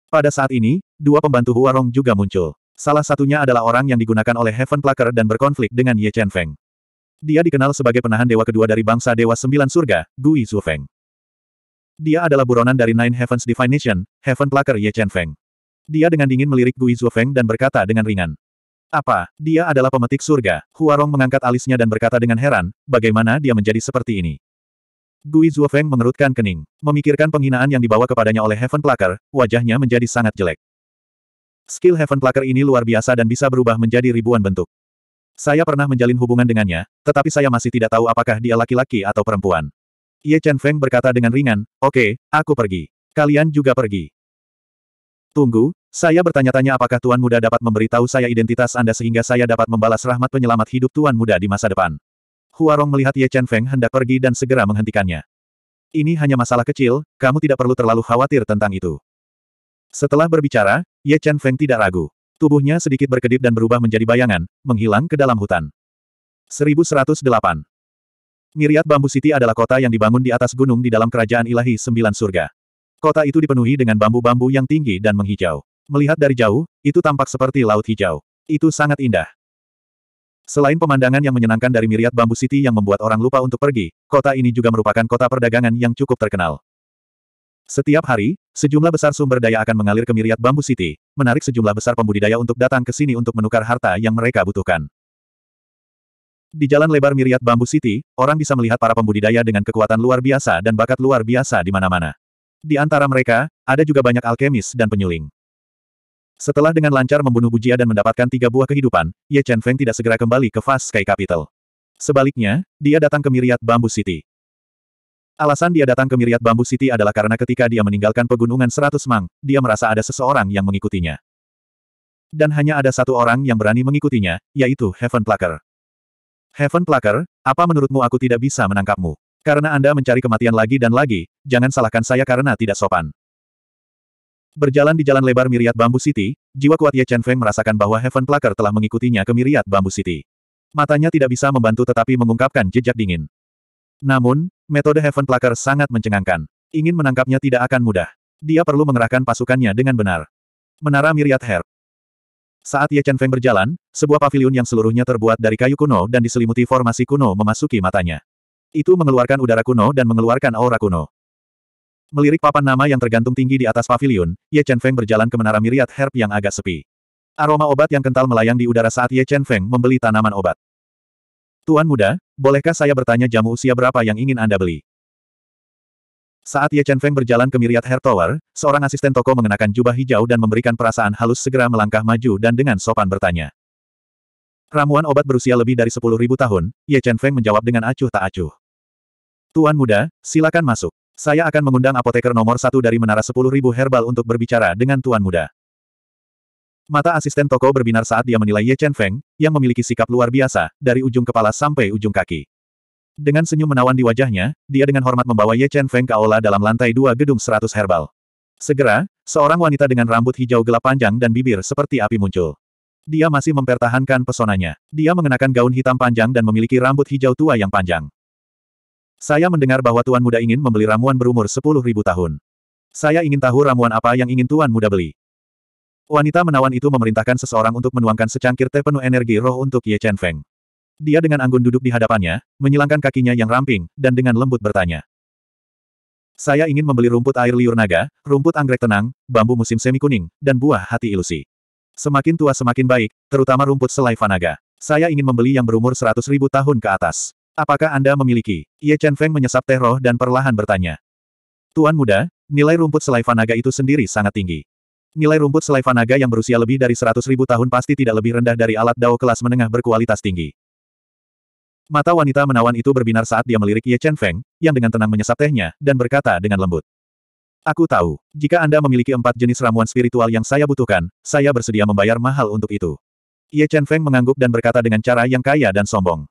Pada saat ini, dua pembantu Huarong juga muncul. Salah satunya adalah orang yang digunakan oleh Heaven Plucker dan berkonflik dengan Ye Chen Feng. Dia dikenal sebagai penahan dewa kedua dari bangsa Dewa Sembilan Surga, Gui Feng. Dia adalah buronan dari Nine Heavens Divination, Heaven Plucker Ye Chen Feng. Dia dengan dingin melirik Gui Feng dan berkata dengan ringan. Apa, dia adalah pemetik surga? Huarong mengangkat alisnya dan berkata dengan heran, bagaimana dia menjadi seperti ini? Gui Zuofeng mengerutkan kening. Memikirkan penghinaan yang dibawa kepadanya oleh Heaven Plucker, wajahnya menjadi sangat jelek. Skill Heaven Plucker ini luar biasa dan bisa berubah menjadi ribuan bentuk. Saya pernah menjalin hubungan dengannya, tetapi saya masih tidak tahu apakah dia laki-laki atau perempuan. Ye Chen Feng berkata dengan ringan, oke, okay, aku pergi. Kalian juga pergi. Tunggu, saya bertanya-tanya apakah Tuan Muda dapat memberitahu saya identitas Anda sehingga saya dapat membalas rahmat penyelamat hidup Tuan Muda di masa depan. Huarong melihat Ye Chen Feng hendak pergi dan segera menghentikannya. Ini hanya masalah kecil, kamu tidak perlu terlalu khawatir tentang itu. Setelah berbicara, Ye Chen Feng tidak ragu. Tubuhnya sedikit berkedip dan berubah menjadi bayangan, menghilang ke dalam hutan. 1108. Miriat Bambu City adalah kota yang dibangun di atas gunung di dalam kerajaan ilahi sembilan surga. Kota itu dipenuhi dengan bambu-bambu yang tinggi dan menghijau. Melihat dari jauh, itu tampak seperti laut hijau. Itu sangat indah. Selain pemandangan yang menyenangkan dari miriat bambu city yang membuat orang lupa untuk pergi, kota ini juga merupakan kota perdagangan yang cukup terkenal. Setiap hari, sejumlah besar sumber daya akan mengalir ke miriat bambu city, menarik sejumlah besar pembudidaya untuk datang ke sini untuk menukar harta yang mereka butuhkan. Di jalan lebar miriat bambu city, orang bisa melihat para pembudidaya dengan kekuatan luar biasa dan bakat luar biasa di mana-mana. Di antara mereka, ada juga banyak alkemis dan penyuling. Setelah dengan lancar membunuh Bujia dan mendapatkan tiga buah kehidupan, Ye Chen Feng tidak segera kembali ke Fast Sky Capital. Sebaliknya, dia datang ke Miriat Bambu City. Alasan dia datang ke Miriat Bambu City adalah karena ketika dia meninggalkan pegunungan seratus Mang, dia merasa ada seseorang yang mengikutinya. Dan hanya ada satu orang yang berani mengikutinya, yaitu Heaven Plucker. Heaven Plucker, apa menurutmu aku tidak bisa menangkapmu? Karena Anda mencari kematian lagi dan lagi, jangan salahkan saya karena tidak sopan. Berjalan di jalan lebar Miriat Bambu City, jiwa kuat Ye Chen Feng merasakan bahwa Heaven Plucker telah mengikutinya ke Miriat Bambu City. Matanya tidak bisa membantu tetapi mengungkapkan jejak dingin. Namun, metode Heaven Plucker sangat mencengangkan. Ingin menangkapnya tidak akan mudah. Dia perlu mengerahkan pasukannya dengan benar. Menara Miriat Herb Saat Ye Chen Feng berjalan, sebuah pavilion yang seluruhnya terbuat dari kayu kuno dan diselimuti formasi kuno memasuki matanya. Itu mengeluarkan udara kuno dan mengeluarkan aura kuno. Melirik papan nama yang tergantung tinggi di atas pavilion, Ye Chen Feng berjalan ke menara miriat herb yang agak sepi. Aroma obat yang kental melayang di udara saat Ye Chen Feng membeli tanaman obat. Tuan muda, bolehkah saya bertanya jamu usia berapa yang ingin Anda beli? Saat Ye Chen Feng berjalan ke miriat herb tower, seorang asisten toko mengenakan jubah hijau dan memberikan perasaan halus segera melangkah maju dan dengan sopan bertanya. Ramuan obat berusia lebih dari 10.000 tahun, Ye Chen Feng menjawab dengan acuh tak acuh. Tuan muda, silakan masuk. Saya akan mengundang apoteker nomor satu dari Menara 10.000 Herbal untuk berbicara dengan Tuan Muda. Mata asisten toko berbinar saat dia menilai Ye Chen Feng, yang memiliki sikap luar biasa, dari ujung kepala sampai ujung kaki. Dengan senyum menawan di wajahnya, dia dengan hormat membawa Ye Chen Feng ke aula dalam lantai dua gedung 100 Herbal. Segera, seorang wanita dengan rambut hijau gelap panjang dan bibir seperti api muncul. Dia masih mempertahankan pesonanya. Dia mengenakan gaun hitam panjang dan memiliki rambut hijau tua yang panjang. Saya mendengar bahwa Tuan Muda ingin membeli ramuan berumur sepuluh ribu tahun. Saya ingin tahu ramuan apa yang ingin Tuan Muda beli. Wanita menawan itu memerintahkan seseorang untuk menuangkan secangkir teh penuh energi roh untuk Ye Chen Feng. Dia dengan anggun duduk di hadapannya, menyilangkan kakinya yang ramping, dan dengan lembut bertanya. Saya ingin membeli rumput air liur naga, rumput anggrek tenang, bambu musim semi kuning, dan buah hati ilusi. Semakin tua semakin baik, terutama rumput selai fanaga. Saya ingin membeli yang berumur seratus ribu tahun ke atas. Apakah Anda memiliki? Ye Chen Feng menyesap teh roh dan perlahan bertanya. Tuan muda, nilai rumput selai naga itu sendiri sangat tinggi. Nilai rumput selai naga yang berusia lebih dari 100 ribu tahun pasti tidak lebih rendah dari alat dao kelas menengah berkualitas tinggi. Mata wanita menawan itu berbinar saat dia melirik Ye Chen Feng, yang dengan tenang menyesap tehnya, dan berkata dengan lembut. Aku tahu, jika Anda memiliki empat jenis ramuan spiritual yang saya butuhkan, saya bersedia membayar mahal untuk itu. Ye Chen Feng mengangguk dan berkata dengan cara yang kaya dan sombong.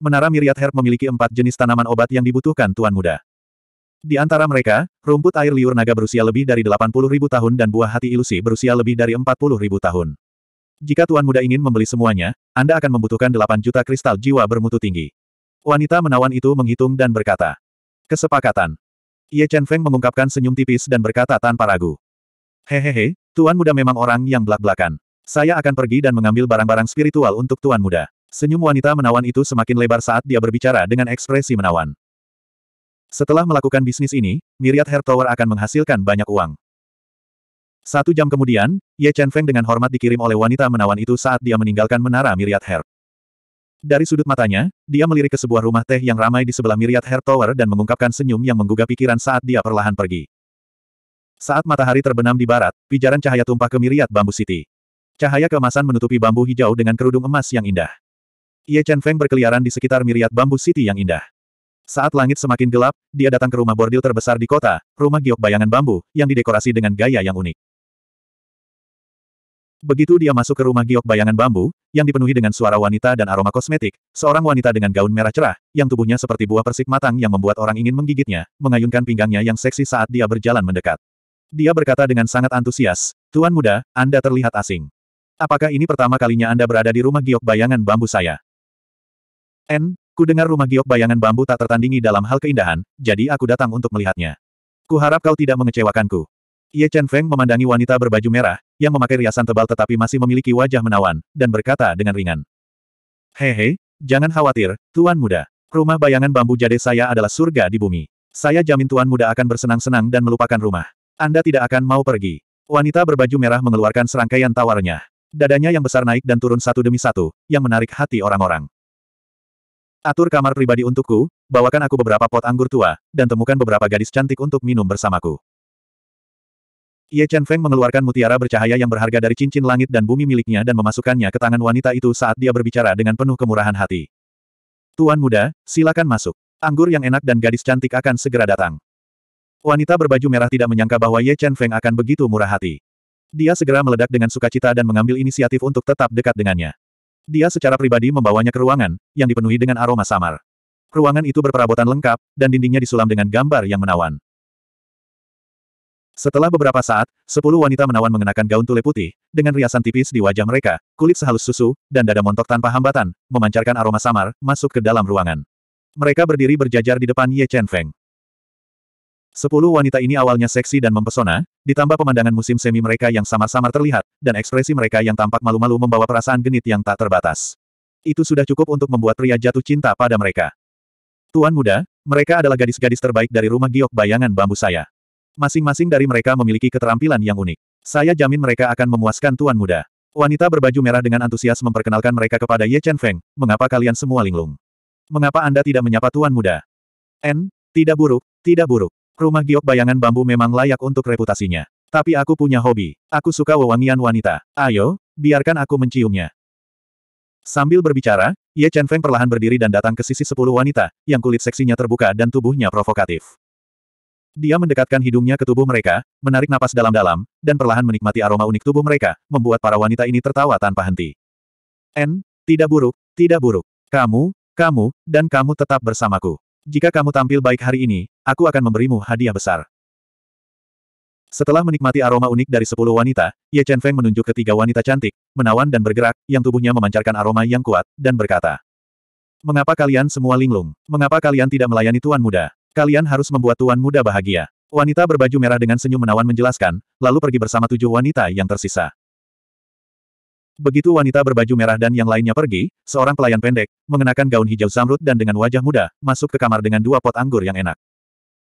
Menara Miriat Herb memiliki empat jenis tanaman obat yang dibutuhkan Tuan Muda. Di antara mereka, rumput air liur naga berusia lebih dari 80 ribu tahun dan buah hati ilusi berusia lebih dari 40 ribu tahun. Jika Tuan Muda ingin membeli semuanya, Anda akan membutuhkan 8 juta kristal jiwa bermutu tinggi. Wanita menawan itu menghitung dan berkata. Kesepakatan. Ye Chen Feng mengungkapkan senyum tipis dan berkata tanpa ragu. Hehehe, Tuan Muda memang orang yang belak-belakan. Saya akan pergi dan mengambil barang-barang spiritual untuk Tuan Muda. Senyum wanita menawan itu semakin lebar saat dia berbicara dengan ekspresi menawan. Setelah melakukan bisnis ini, Myriad Hair Tower akan menghasilkan banyak uang. Satu jam kemudian, Ye Chen Feng dengan hormat dikirim oleh wanita menawan itu saat dia meninggalkan menara Myriad Hair. Dari sudut matanya, dia melirik ke sebuah rumah teh yang ramai di sebelah Myriad Hair Tower dan mengungkapkan senyum yang menggugah pikiran saat dia perlahan pergi. Saat matahari terbenam di barat, pijaran cahaya tumpah ke Myriad Bambu City. Cahaya keemasan menutupi bambu hijau dengan kerudung emas yang indah. Ye Chen Feng berkeliaran di sekitar miriat bambu city yang indah. Saat langit semakin gelap, dia datang ke rumah bordil terbesar di kota, rumah giok bayangan bambu, yang didekorasi dengan gaya yang unik. Begitu dia masuk ke rumah giok bayangan bambu, yang dipenuhi dengan suara wanita dan aroma kosmetik, seorang wanita dengan gaun merah cerah, yang tubuhnya seperti buah persik matang yang membuat orang ingin menggigitnya, mengayunkan pinggangnya yang seksi saat dia berjalan mendekat. Dia berkata dengan sangat antusias, Tuan muda, Anda terlihat asing. Apakah ini pertama kalinya Anda berada di rumah giok bayangan bambu saya? N, ku dengar rumah giok bayangan bambu tak tertandingi dalam hal keindahan, jadi aku datang untuk melihatnya. Ku harap kau tidak mengecewakanku. Ye Chen Feng memandangi wanita berbaju merah, yang memakai riasan tebal tetapi masih memiliki wajah menawan, dan berkata dengan ringan. Hehe, jangan khawatir, Tuan Muda. Rumah bayangan bambu jade saya adalah surga di bumi. Saya jamin Tuan Muda akan bersenang-senang dan melupakan rumah. Anda tidak akan mau pergi. Wanita berbaju merah mengeluarkan serangkaian tawarnya. Dadanya yang besar naik dan turun satu demi satu, yang menarik hati orang-orang. Atur kamar pribadi untukku, bawakan aku beberapa pot anggur tua, dan temukan beberapa gadis cantik untuk minum bersamaku. Ye Chen Feng mengeluarkan mutiara bercahaya yang berharga dari cincin langit dan bumi miliknya dan memasukkannya ke tangan wanita itu saat dia berbicara dengan penuh kemurahan hati. Tuan muda, silakan masuk. Anggur yang enak dan gadis cantik akan segera datang. Wanita berbaju merah tidak menyangka bahwa Ye Chen Feng akan begitu murah hati. Dia segera meledak dengan sukacita dan mengambil inisiatif untuk tetap dekat dengannya. Dia secara pribadi membawanya ke ruangan, yang dipenuhi dengan aroma samar. Ruangan itu berperabotan lengkap, dan dindingnya disulam dengan gambar yang menawan. Setelah beberapa saat, sepuluh wanita menawan mengenakan gaun tule putih, dengan riasan tipis di wajah mereka, kulit sehalus susu, dan dada montok tanpa hambatan, memancarkan aroma samar, masuk ke dalam ruangan. Mereka berdiri berjajar di depan Ye Chen Feng. Sepuluh wanita ini awalnya seksi dan mempesona, ditambah pemandangan musim semi mereka yang samar-samar terlihat, dan ekspresi mereka yang tampak malu-malu membawa perasaan genit yang tak terbatas. Itu sudah cukup untuk membuat pria jatuh cinta pada mereka. Tuan muda, mereka adalah gadis-gadis terbaik dari rumah giok bayangan bambu saya. Masing-masing dari mereka memiliki keterampilan yang unik. Saya jamin mereka akan memuaskan tuan muda. Wanita berbaju merah dengan antusias memperkenalkan mereka kepada Ye Chen Feng, mengapa kalian semua linglung? Mengapa Anda tidak menyapa tuan muda? N, tidak buruk, tidak buruk. Rumah giok bayangan bambu memang layak untuk reputasinya. Tapi aku punya hobi. Aku suka wewangian wanita. Ayo, biarkan aku menciumnya. Sambil berbicara, Ye Chen Feng perlahan berdiri dan datang ke sisi sepuluh wanita, yang kulit seksinya terbuka dan tubuhnya provokatif. Dia mendekatkan hidungnya ke tubuh mereka, menarik napas dalam-dalam, dan perlahan menikmati aroma unik tubuh mereka, membuat para wanita ini tertawa tanpa henti. N, tidak buruk, tidak buruk. Kamu, kamu, dan kamu tetap bersamaku. Jika kamu tampil baik hari ini, aku akan memberimu hadiah besar. Setelah menikmati aroma unik dari sepuluh wanita, Ye Chen Feng menunjuk ketiga wanita cantik, menawan dan bergerak, yang tubuhnya memancarkan aroma yang kuat, dan berkata. Mengapa kalian semua linglung? Mengapa kalian tidak melayani tuan muda? Kalian harus membuat tuan muda bahagia. Wanita berbaju merah dengan senyum menawan menjelaskan, lalu pergi bersama tujuh wanita yang tersisa. Begitu wanita berbaju merah dan yang lainnya pergi, seorang pelayan pendek, mengenakan gaun hijau zamrud dan dengan wajah muda, masuk ke kamar dengan dua pot anggur yang enak.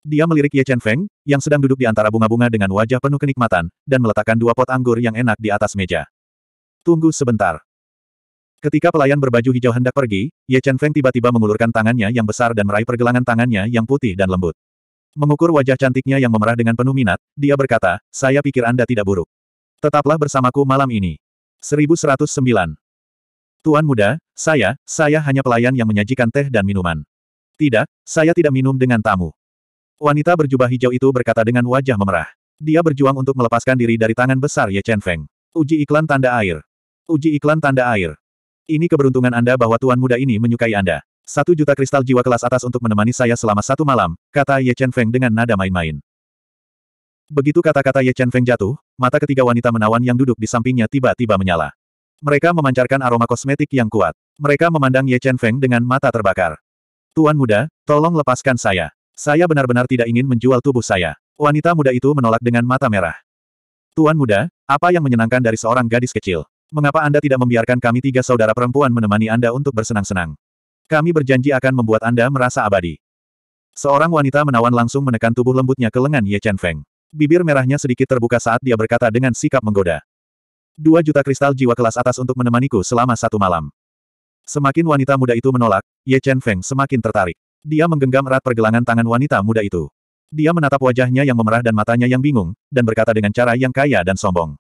Dia melirik Ye Chen Feng, yang sedang duduk di antara bunga-bunga dengan wajah penuh kenikmatan, dan meletakkan dua pot anggur yang enak di atas meja. Tunggu sebentar. Ketika pelayan berbaju hijau hendak pergi, Ye Chen Feng tiba-tiba mengulurkan tangannya yang besar dan meraih pergelangan tangannya yang putih dan lembut. Mengukur wajah cantiknya yang memerah dengan penuh minat, dia berkata, saya pikir Anda tidak buruk. Tetaplah bersamaku malam ini. 1109. Tuan muda, saya, saya hanya pelayan yang menyajikan teh dan minuman. Tidak, saya tidak minum dengan tamu. Wanita berjubah hijau itu berkata dengan wajah memerah. Dia berjuang untuk melepaskan diri dari tangan besar Ye Chen Feng. Uji iklan tanda air. Uji iklan tanda air. Ini keberuntungan Anda bahwa tuan muda ini menyukai Anda. Satu juta kristal jiwa kelas atas untuk menemani saya selama satu malam, kata Ye Chen Feng dengan nada main-main. Begitu kata-kata Ye Chen Feng jatuh, mata ketiga wanita menawan yang duduk di sampingnya tiba-tiba menyala. Mereka memancarkan aroma kosmetik yang kuat. Mereka memandang Ye Chen Feng dengan mata terbakar. Tuan muda, tolong lepaskan saya. Saya benar-benar tidak ingin menjual tubuh saya. Wanita muda itu menolak dengan mata merah. Tuan muda, apa yang menyenangkan dari seorang gadis kecil? Mengapa Anda tidak membiarkan kami tiga saudara perempuan menemani Anda untuk bersenang-senang? Kami berjanji akan membuat Anda merasa abadi. Seorang wanita menawan langsung menekan tubuh lembutnya ke lengan Ye Chen Feng. Bibir merahnya sedikit terbuka saat dia berkata dengan sikap menggoda. Dua juta kristal jiwa kelas atas untuk menemaniku selama satu malam. Semakin wanita muda itu menolak, Ye Chen Feng semakin tertarik. Dia menggenggam erat pergelangan tangan wanita muda itu. Dia menatap wajahnya yang memerah dan matanya yang bingung, dan berkata dengan cara yang kaya dan sombong.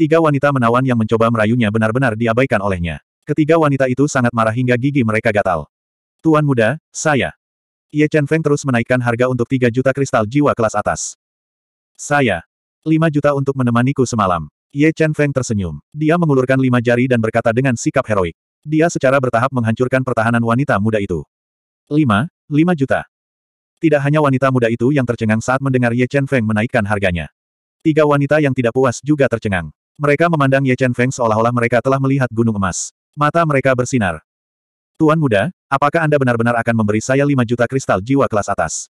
Tiga wanita menawan yang mencoba merayunya benar-benar diabaikan olehnya. Ketiga wanita itu sangat marah hingga gigi mereka gatal. Tuan muda, saya. Ye Chen Feng terus menaikkan harga untuk tiga juta kristal jiwa kelas atas. Saya. lima juta untuk menemaniku semalam. Ye Chen Feng tersenyum. Dia mengulurkan lima jari dan berkata dengan sikap heroik. Dia secara bertahap menghancurkan pertahanan wanita muda itu. Lima, lima juta. Tidak hanya wanita muda itu yang tercengang saat mendengar Ye Chen Feng menaikkan harganya. Tiga wanita yang tidak puas juga tercengang. Mereka memandang Ye Chen Feng seolah-olah mereka telah melihat gunung emas. Mata mereka bersinar. Tuan muda, apakah Anda benar-benar akan memberi saya lima juta kristal jiwa kelas atas?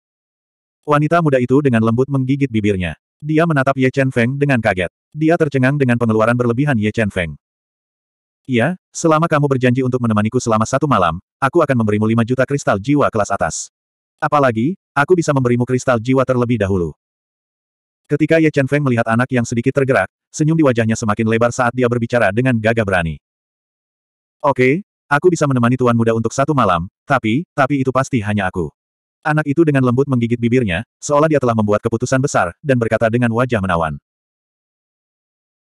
Wanita muda itu dengan lembut menggigit bibirnya. Dia menatap Ye Chen Feng dengan kaget. Dia tercengang dengan pengeluaran berlebihan Ye Chen Feng. Iya, selama kamu berjanji untuk menemaniku selama satu malam, aku akan memberimu lima juta kristal jiwa kelas atas. Apalagi, aku bisa memberimu kristal jiwa terlebih dahulu. Ketika Ye Chen Feng melihat anak yang sedikit tergerak, senyum di wajahnya semakin lebar saat dia berbicara dengan gagah berani. Oke, aku bisa menemani tuan muda untuk satu malam, tapi, tapi itu pasti hanya aku. Anak itu dengan lembut menggigit bibirnya, seolah dia telah membuat keputusan besar, dan berkata dengan wajah menawan.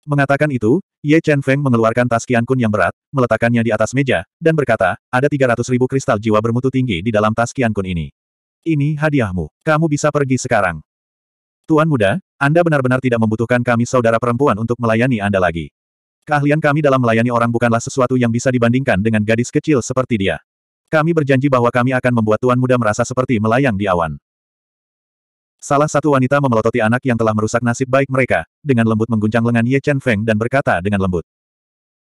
Mengatakan itu, Ye Chen Feng mengeluarkan tas Qian Kun yang berat, meletakkannya di atas meja, dan berkata, ada 300 ribu kristal jiwa bermutu tinggi di dalam tas Qian Kun ini. Ini hadiahmu. Kamu bisa pergi sekarang. Tuan muda, Anda benar-benar tidak membutuhkan kami saudara perempuan untuk melayani Anda lagi. Keahlian kami dalam melayani orang bukanlah sesuatu yang bisa dibandingkan dengan gadis kecil seperti dia. Kami berjanji bahwa kami akan membuat Tuan Muda merasa seperti melayang di awan. Salah satu wanita memelototi anak yang telah merusak nasib baik mereka, dengan lembut mengguncang lengan Ye Chen Feng dan berkata dengan lembut.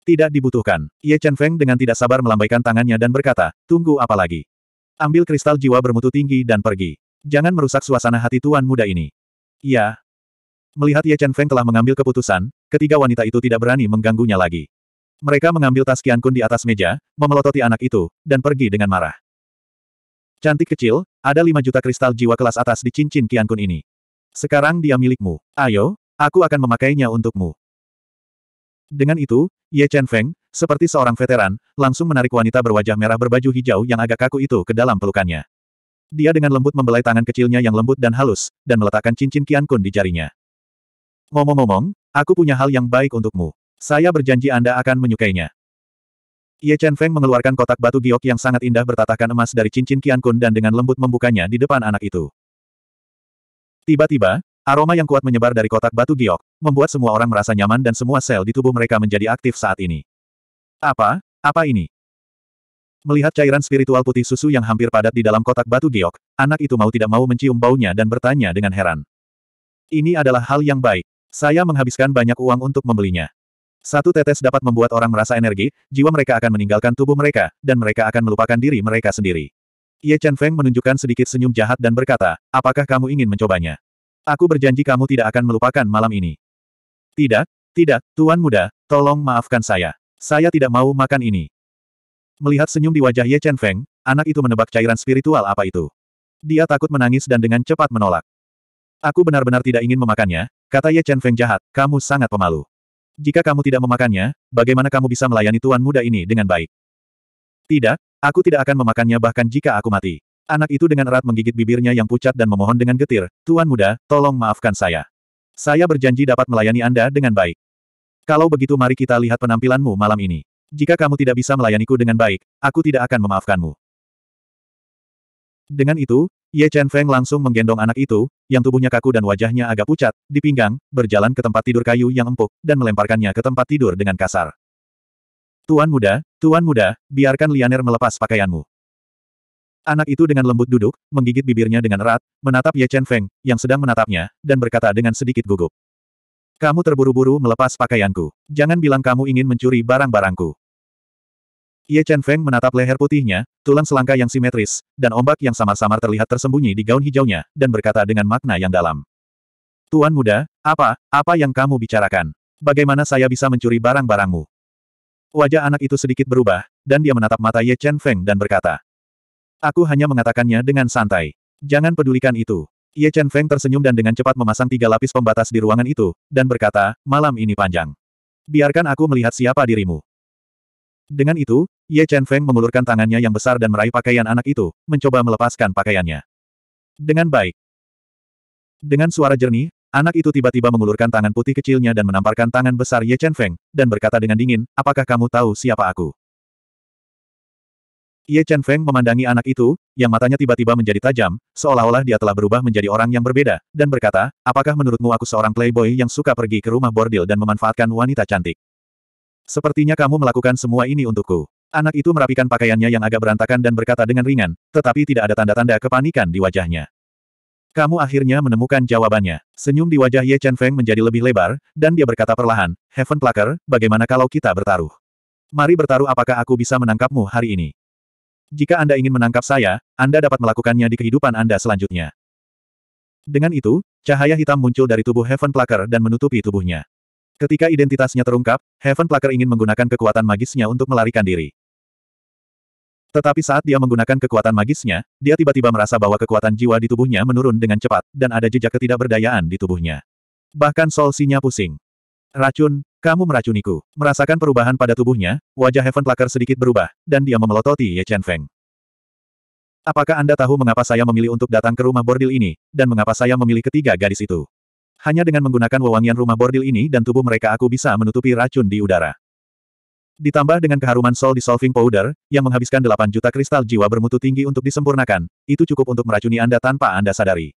Tidak dibutuhkan. Ye Chen Feng dengan tidak sabar melambaikan tangannya dan berkata, tunggu apa lagi? Ambil kristal jiwa bermutu tinggi dan pergi. Jangan merusak suasana hati Tuan Muda ini. Ya. Melihat Ye Chen Feng telah mengambil keputusan, ketiga wanita itu tidak berani mengganggunya lagi. Mereka mengambil tas Kian Kun di atas meja, memelototi anak itu, dan pergi dengan marah. Cantik kecil, ada lima juta kristal jiwa kelas atas di cincin Kian Kun ini. Sekarang dia milikmu. Ayo, aku akan memakainya untukmu. Dengan itu, Ye Chen Feng, seperti seorang veteran, langsung menarik wanita berwajah merah berbaju hijau yang agak kaku itu ke dalam pelukannya. Dia dengan lembut membelai tangan kecilnya yang lembut dan halus, dan meletakkan cincin Kian Kun di jarinya. Ngomong-ngomong, aku punya hal yang baik untukmu. Saya berjanji Anda akan menyukainya. Ye Chen Feng mengeluarkan kotak batu giok yang sangat indah bertatahkan emas dari cincin Qian Kun dan dengan lembut membukanya di depan anak itu. Tiba-tiba, aroma yang kuat menyebar dari kotak batu giok, membuat semua orang merasa nyaman dan semua sel di tubuh mereka menjadi aktif saat ini. Apa? Apa ini? Melihat cairan spiritual putih susu yang hampir padat di dalam kotak batu giok, anak itu mau tidak mau mencium baunya dan bertanya dengan heran. Ini adalah hal yang baik. Saya menghabiskan banyak uang untuk membelinya. Satu tetes dapat membuat orang merasa energi, jiwa mereka akan meninggalkan tubuh mereka, dan mereka akan melupakan diri mereka sendiri. Ye Chen Feng menunjukkan sedikit senyum jahat dan berkata, apakah kamu ingin mencobanya? Aku berjanji kamu tidak akan melupakan malam ini. Tidak, tidak, Tuan Muda, tolong maafkan saya. Saya tidak mau makan ini. Melihat senyum di wajah Ye Chen Feng, anak itu menebak cairan spiritual apa itu. Dia takut menangis dan dengan cepat menolak. Aku benar-benar tidak ingin memakannya, kata Ye Chen Feng jahat, kamu sangat pemalu. Jika kamu tidak memakannya, bagaimana kamu bisa melayani tuan muda ini dengan baik? Tidak, aku tidak akan memakannya bahkan jika aku mati. Anak itu dengan erat menggigit bibirnya yang pucat dan memohon dengan getir, Tuan muda, tolong maafkan saya. Saya berjanji dapat melayani Anda dengan baik. Kalau begitu mari kita lihat penampilanmu malam ini. Jika kamu tidak bisa melayaniku dengan baik, aku tidak akan memaafkanmu. Dengan itu, Ye Chen Feng langsung menggendong anak itu, yang tubuhnya kaku dan wajahnya agak pucat, di pinggang, berjalan ke tempat tidur kayu yang empuk, dan melemparkannya ke tempat tidur dengan kasar. Tuan muda, tuan muda, biarkan Lianer melepas pakaianmu. Anak itu dengan lembut duduk, menggigit bibirnya dengan erat, menatap Ye Chen Feng, yang sedang menatapnya, dan berkata dengan sedikit gugup. Kamu terburu-buru melepas pakaianku. Jangan bilang kamu ingin mencuri barang-barangku. Ye Chen Feng menatap leher putihnya, tulang selangka yang simetris, dan ombak yang samar-samar terlihat tersembunyi di gaun hijaunya, dan berkata dengan makna yang dalam. Tuan muda, apa, apa yang kamu bicarakan? Bagaimana saya bisa mencuri barang-barangmu? Wajah anak itu sedikit berubah, dan dia menatap mata Ye Chen Feng dan berkata. Aku hanya mengatakannya dengan santai. Jangan pedulikan itu. Ye Chen Feng tersenyum dan dengan cepat memasang tiga lapis pembatas di ruangan itu, dan berkata, malam ini panjang. Biarkan aku melihat siapa dirimu. Dengan itu, Ye Chen Feng mengulurkan tangannya yang besar dan meraih pakaian anak itu, mencoba melepaskan pakaiannya. Dengan baik. Dengan suara jernih, anak itu tiba-tiba mengulurkan tangan putih kecilnya dan menamparkan tangan besar Ye Chen Feng, dan berkata dengan dingin, apakah kamu tahu siapa aku? Ye Chen Feng memandangi anak itu, yang matanya tiba-tiba menjadi tajam, seolah-olah dia telah berubah menjadi orang yang berbeda, dan berkata, apakah menurutmu aku seorang playboy yang suka pergi ke rumah bordil dan memanfaatkan wanita cantik? Sepertinya kamu melakukan semua ini untukku. Anak itu merapikan pakaiannya yang agak berantakan dan berkata dengan ringan, tetapi tidak ada tanda-tanda kepanikan di wajahnya. Kamu akhirnya menemukan jawabannya. Senyum di wajah Ye Chen Feng menjadi lebih lebar, dan dia berkata perlahan, Heaven Plucker, bagaimana kalau kita bertaruh? Mari bertaruh apakah aku bisa menangkapmu hari ini. Jika Anda ingin menangkap saya, Anda dapat melakukannya di kehidupan Anda selanjutnya. Dengan itu, cahaya hitam muncul dari tubuh Heaven Plucker dan menutupi tubuhnya. Ketika identitasnya terungkap, Heaven Plucker ingin menggunakan kekuatan magisnya untuk melarikan diri. Tetapi saat dia menggunakan kekuatan magisnya, dia tiba-tiba merasa bahwa kekuatan jiwa di tubuhnya menurun dengan cepat, dan ada jejak ketidakberdayaan di tubuhnya. Bahkan solsinya pusing. Racun, kamu meracuniku. Merasakan perubahan pada tubuhnya, wajah Heaven Plucker sedikit berubah, dan dia memelototi Ye Chen Feng. Apakah Anda tahu mengapa saya memilih untuk datang ke rumah bordil ini, dan mengapa saya memilih ketiga gadis itu? Hanya dengan menggunakan wewangian rumah bordil ini dan tubuh mereka aku bisa menutupi racun di udara. Ditambah dengan keharuman Soul Dissolving Powder, yang menghabiskan 8 juta kristal jiwa bermutu tinggi untuk disempurnakan, itu cukup untuk meracuni Anda tanpa Anda sadari.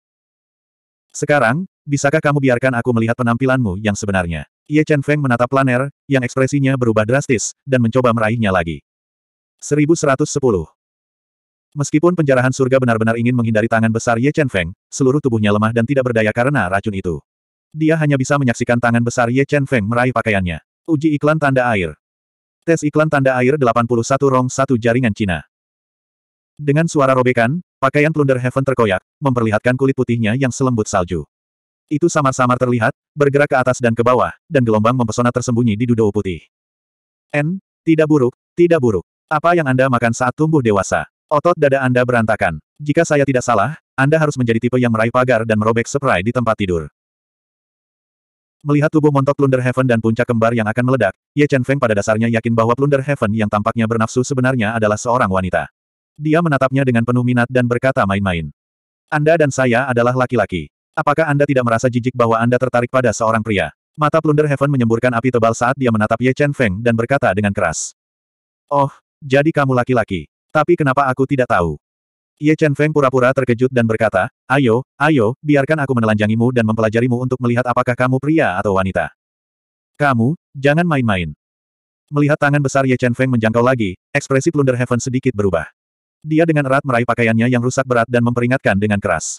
Sekarang, bisakah kamu biarkan aku melihat penampilanmu yang sebenarnya? Ye Chen Feng menatap planer, yang ekspresinya berubah drastis, dan mencoba meraihnya lagi. 1110 Meskipun penjarahan surga benar-benar ingin menghindari tangan besar Ye Chen Feng, seluruh tubuhnya lemah dan tidak berdaya karena racun itu. Dia hanya bisa menyaksikan tangan besar Ye Chen Feng meraih pakaiannya. Uji iklan tanda air. Tes iklan tanda air 81 rong 1 jaringan Cina. Dengan suara robekan, pakaian Plunder Heaven terkoyak, memperlihatkan kulit putihnya yang selembut salju. Itu samar-samar terlihat, bergerak ke atas dan ke bawah, dan gelombang mempesona tersembunyi di dudou putih. N, tidak buruk, tidak buruk. Apa yang Anda makan saat tumbuh dewasa? Otot dada Anda berantakan. Jika saya tidak salah, Anda harus menjadi tipe yang meraih pagar dan merobek spray di tempat tidur. Melihat tubuh montok Plunder Heaven dan puncak kembar yang akan meledak, Ye Chen Feng pada dasarnya yakin bahwa Plunder Heaven yang tampaknya bernafsu sebenarnya adalah seorang wanita. Dia menatapnya dengan penuh minat dan berkata main-main. Anda dan saya adalah laki-laki. Apakah Anda tidak merasa jijik bahwa Anda tertarik pada seorang pria? Mata Plunder Heaven menyemburkan api tebal saat dia menatap Ye Chen Feng dan berkata dengan keras. Oh, jadi kamu laki-laki. Tapi kenapa aku tidak tahu? Ye Chen Feng pura-pura terkejut dan berkata, ayo, ayo, biarkan aku menelanjangimu dan mempelajarimu untuk melihat apakah kamu pria atau wanita. Kamu, jangan main-main. Melihat tangan besar Ye Chen Feng menjangkau lagi, ekspresi Plunder Heaven sedikit berubah. Dia dengan erat meraih pakaiannya yang rusak berat dan memperingatkan dengan keras.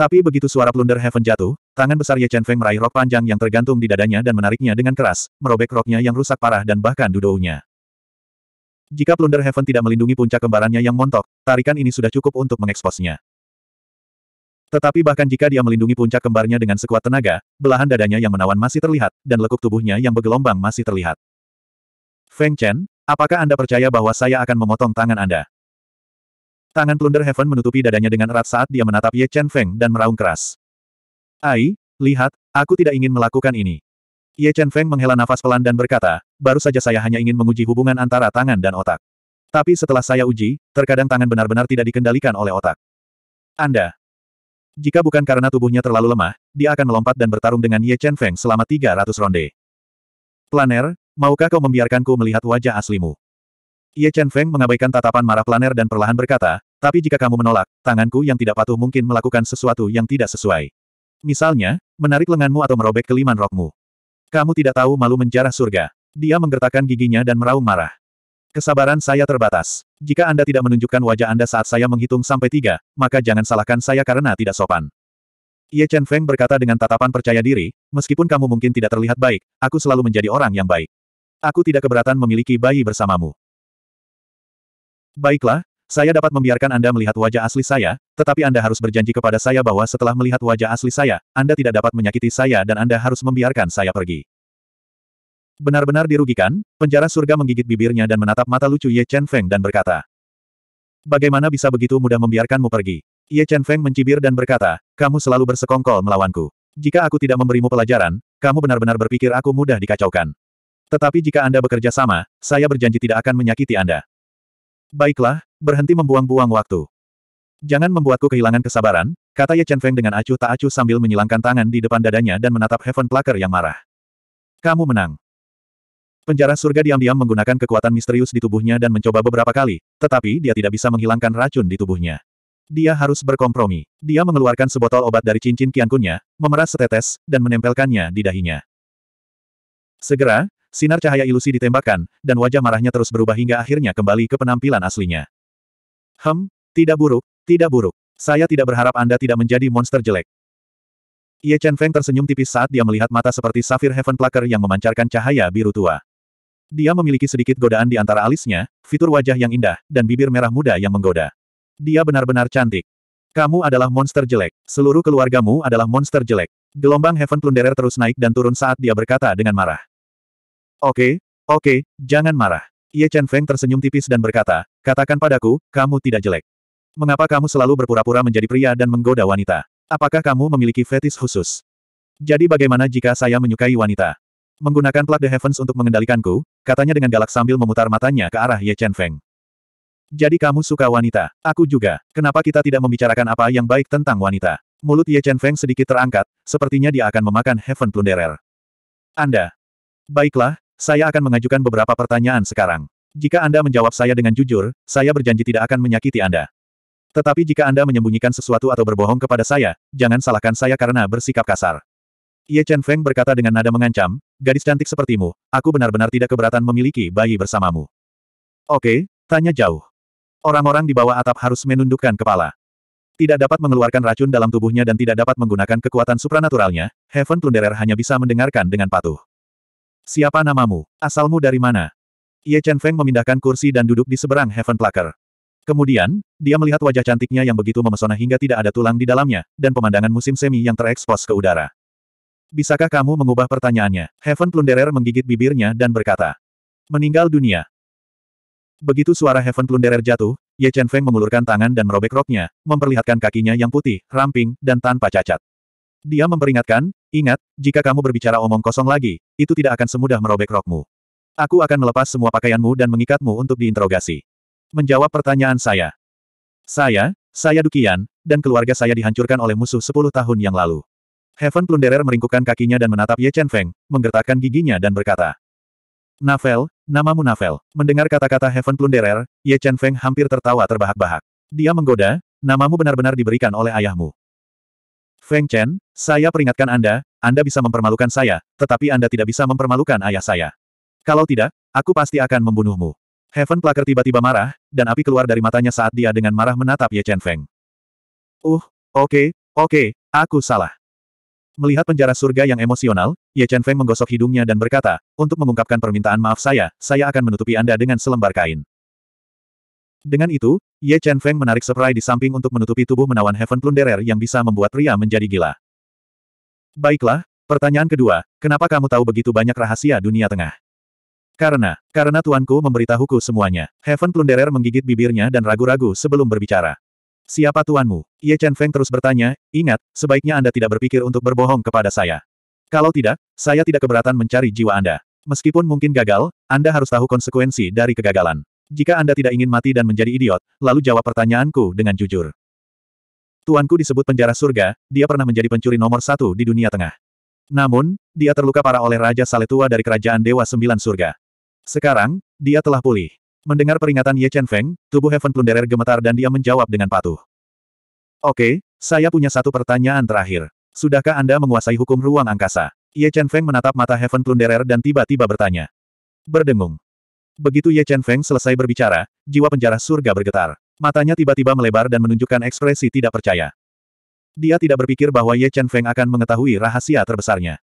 Tapi begitu suara Plunder Heaven jatuh, tangan besar Ye Chen Feng meraih rok panjang yang tergantung di dadanya dan menariknya dengan keras, merobek roknya yang rusak parah dan bahkan dudounya. Jika Plunder Heaven tidak melindungi puncak kembarannya yang montok, tarikan ini sudah cukup untuk mengeksposnya. Tetapi bahkan jika dia melindungi puncak kembarnya dengan sekuat tenaga, belahan dadanya yang menawan masih terlihat, dan lekuk tubuhnya yang bergelombang masih terlihat. Feng Chen, apakah Anda percaya bahwa saya akan memotong tangan Anda? Tangan Plunder Heaven menutupi dadanya dengan erat saat dia menatap Ye Chen Feng dan meraung keras. Ai, lihat, aku tidak ingin melakukan ini. Ye Chen Feng menghela nafas pelan dan berkata, baru saja saya hanya ingin menguji hubungan antara tangan dan otak. Tapi setelah saya uji, terkadang tangan benar-benar tidak dikendalikan oleh otak. Anda. Jika bukan karena tubuhnya terlalu lemah, dia akan melompat dan bertarung dengan Ye Chen Feng selama 300 ronde. Planer, maukah kau membiarkanku melihat wajah aslimu? Ye Chen Feng mengabaikan tatapan marah planer dan perlahan berkata, tapi jika kamu menolak, tanganku yang tidak patuh mungkin melakukan sesuatu yang tidak sesuai. Misalnya, menarik lenganmu atau merobek keliman rokmu. Kamu tidak tahu malu menjarah surga. Dia menggertakkan giginya dan meraung marah. Kesabaran saya terbatas. Jika Anda tidak menunjukkan wajah Anda saat saya menghitung sampai tiga, maka jangan salahkan saya karena tidak sopan. Ye Chen Feng berkata dengan tatapan percaya diri, meskipun kamu mungkin tidak terlihat baik, aku selalu menjadi orang yang baik. Aku tidak keberatan memiliki bayi bersamamu. Baiklah, saya dapat membiarkan Anda melihat wajah asli saya, tetapi Anda harus berjanji kepada saya bahwa setelah melihat wajah asli saya, Anda tidak dapat menyakiti saya dan Anda harus membiarkan saya pergi. Benar-benar dirugikan, penjara surga menggigit bibirnya dan menatap mata lucu Ye Chen Feng dan berkata. Bagaimana bisa begitu mudah membiarkanmu pergi? Ye Chen Feng mencibir dan berkata, kamu selalu bersekongkol melawanku. Jika aku tidak memberimu pelajaran, kamu benar-benar berpikir aku mudah dikacaukan. Tetapi jika Anda bekerja sama, saya berjanji tidak akan menyakiti Anda. Baiklah, berhenti membuang-buang waktu. Jangan membuatku kehilangan kesabaran, kata Ye Chen Feng dengan acuh tak acuh sambil menyilangkan tangan di depan dadanya dan menatap Heaven Plucker yang marah. Kamu menang. Penjara surga diam-diam menggunakan kekuatan misterius di tubuhnya dan mencoba beberapa kali, tetapi dia tidak bisa menghilangkan racun di tubuhnya. Dia harus berkompromi. Dia mengeluarkan sebotol obat dari cincin kiankunnya, memeras setetes, dan menempelkannya di dahinya. Segera, sinar cahaya ilusi ditembakkan, dan wajah marahnya terus berubah hingga akhirnya kembali ke penampilan aslinya. Hem, tidak buruk, tidak buruk. Saya tidak berharap Anda tidak menjadi monster jelek. Ye Chen Feng tersenyum tipis saat dia melihat mata seperti safir Heaven Plucker yang memancarkan cahaya biru tua. Dia memiliki sedikit godaan di antara alisnya, fitur wajah yang indah, dan bibir merah muda yang menggoda. Dia benar-benar cantik. Kamu adalah monster jelek. Seluruh keluargamu adalah monster jelek. Gelombang Heaven Plunderer terus naik dan turun saat dia berkata dengan marah. Oke, okay, oke, okay, jangan marah. Ye Chen Feng tersenyum tipis dan berkata, katakan padaku, kamu tidak jelek. Mengapa kamu selalu berpura-pura menjadi pria dan menggoda wanita? Apakah kamu memiliki fetis khusus? Jadi bagaimana jika saya menyukai wanita? Menggunakan plug the heavens untuk mengendalikanku, katanya dengan galak sambil memutar matanya ke arah Ye Chen Feng. Jadi kamu suka wanita, aku juga. Kenapa kita tidak membicarakan apa yang baik tentang wanita? Mulut Ye Chen Feng sedikit terangkat, sepertinya dia akan memakan Heaven Plunderer. Anda. Baiklah, saya akan mengajukan beberapa pertanyaan sekarang. Jika Anda menjawab saya dengan jujur, saya berjanji tidak akan menyakiti Anda. Tetapi jika Anda menyembunyikan sesuatu atau berbohong kepada saya, jangan salahkan saya karena bersikap kasar. Ye Chen Feng berkata dengan nada mengancam, gadis cantik sepertimu, aku benar-benar tidak keberatan memiliki bayi bersamamu. Oke, tanya jauh. Orang-orang di bawah atap harus menundukkan kepala. Tidak dapat mengeluarkan racun dalam tubuhnya dan tidak dapat menggunakan kekuatan supranaturalnya, Heaven Plunderer hanya bisa mendengarkan dengan patuh. Siapa namamu? Asalmu dari mana? Ye Chen Feng memindahkan kursi dan duduk di seberang Heaven Plucker. Kemudian, dia melihat wajah cantiknya yang begitu memesona hingga tidak ada tulang di dalamnya, dan pemandangan musim semi yang terekspos ke udara. Bisakah kamu mengubah pertanyaannya? Heaven Plunderer menggigit bibirnya dan berkata. Meninggal dunia. Begitu suara Heaven Plunderer jatuh, Ye Chen Feng mengulurkan tangan dan merobek roknya, memperlihatkan kakinya yang putih, ramping, dan tanpa cacat. Dia memperingatkan, ingat, jika kamu berbicara omong kosong lagi, itu tidak akan semudah merobek rokmu. Aku akan melepas semua pakaianmu dan mengikatmu untuk diinterogasi. Menjawab pertanyaan saya. Saya, saya Dukian, dan keluarga saya dihancurkan oleh musuh 10 tahun yang lalu. Heaven Plunderer meringkukkan kakinya dan menatap Ye Chen Feng, menggertakkan giginya dan berkata. Navel, namamu Navel. Mendengar kata-kata Heaven Plunderer, Ye Chen Feng hampir tertawa terbahak-bahak. Dia menggoda, namamu benar-benar diberikan oleh ayahmu. Feng Chen, saya peringatkan Anda, Anda bisa mempermalukan saya, tetapi Anda tidak bisa mempermalukan ayah saya. Kalau tidak, aku pasti akan membunuhmu. Heaven Plucker tiba-tiba marah, dan api keluar dari matanya saat dia dengan marah menatap Ye Chen Feng. Uh, oke, okay, oke, okay, aku salah. Melihat penjara surga yang emosional, Ye Chen Feng menggosok hidungnya dan berkata, untuk mengungkapkan permintaan maaf saya, saya akan menutupi Anda dengan selembar kain. Dengan itu, Ye Chen Feng menarik seprai di samping untuk menutupi tubuh menawan Heaven Plunderer yang bisa membuat pria menjadi gila. Baiklah, pertanyaan kedua, kenapa kamu tahu begitu banyak rahasia dunia tengah? Karena, karena tuanku memberitahuku semuanya. Heaven Plunderer menggigit bibirnya dan ragu-ragu sebelum berbicara. Siapa tuanmu? Ye Chen Feng terus bertanya, ingat, sebaiknya Anda tidak berpikir untuk berbohong kepada saya. Kalau tidak, saya tidak keberatan mencari jiwa Anda. Meskipun mungkin gagal, Anda harus tahu konsekuensi dari kegagalan. Jika Anda tidak ingin mati dan menjadi idiot, lalu jawab pertanyaanku dengan jujur. Tuanku disebut penjara surga, dia pernah menjadi pencuri nomor satu di dunia tengah. Namun, dia terluka parah oleh Raja Saletua dari Kerajaan Dewa Sembilan Surga. Sekarang, dia telah pulih. Mendengar peringatan Ye Chen Feng, tubuh Heaven Plunderer gemetar dan dia menjawab dengan patuh. Oke, saya punya satu pertanyaan terakhir. Sudahkah Anda menguasai hukum ruang angkasa? Ye Chen Feng menatap mata Heaven Plunderer dan tiba-tiba bertanya. Berdengung. Begitu Ye Chen Feng selesai berbicara, jiwa penjara surga bergetar. Matanya tiba-tiba melebar dan menunjukkan ekspresi tidak percaya. Dia tidak berpikir bahwa Ye Chen Feng akan mengetahui rahasia terbesarnya.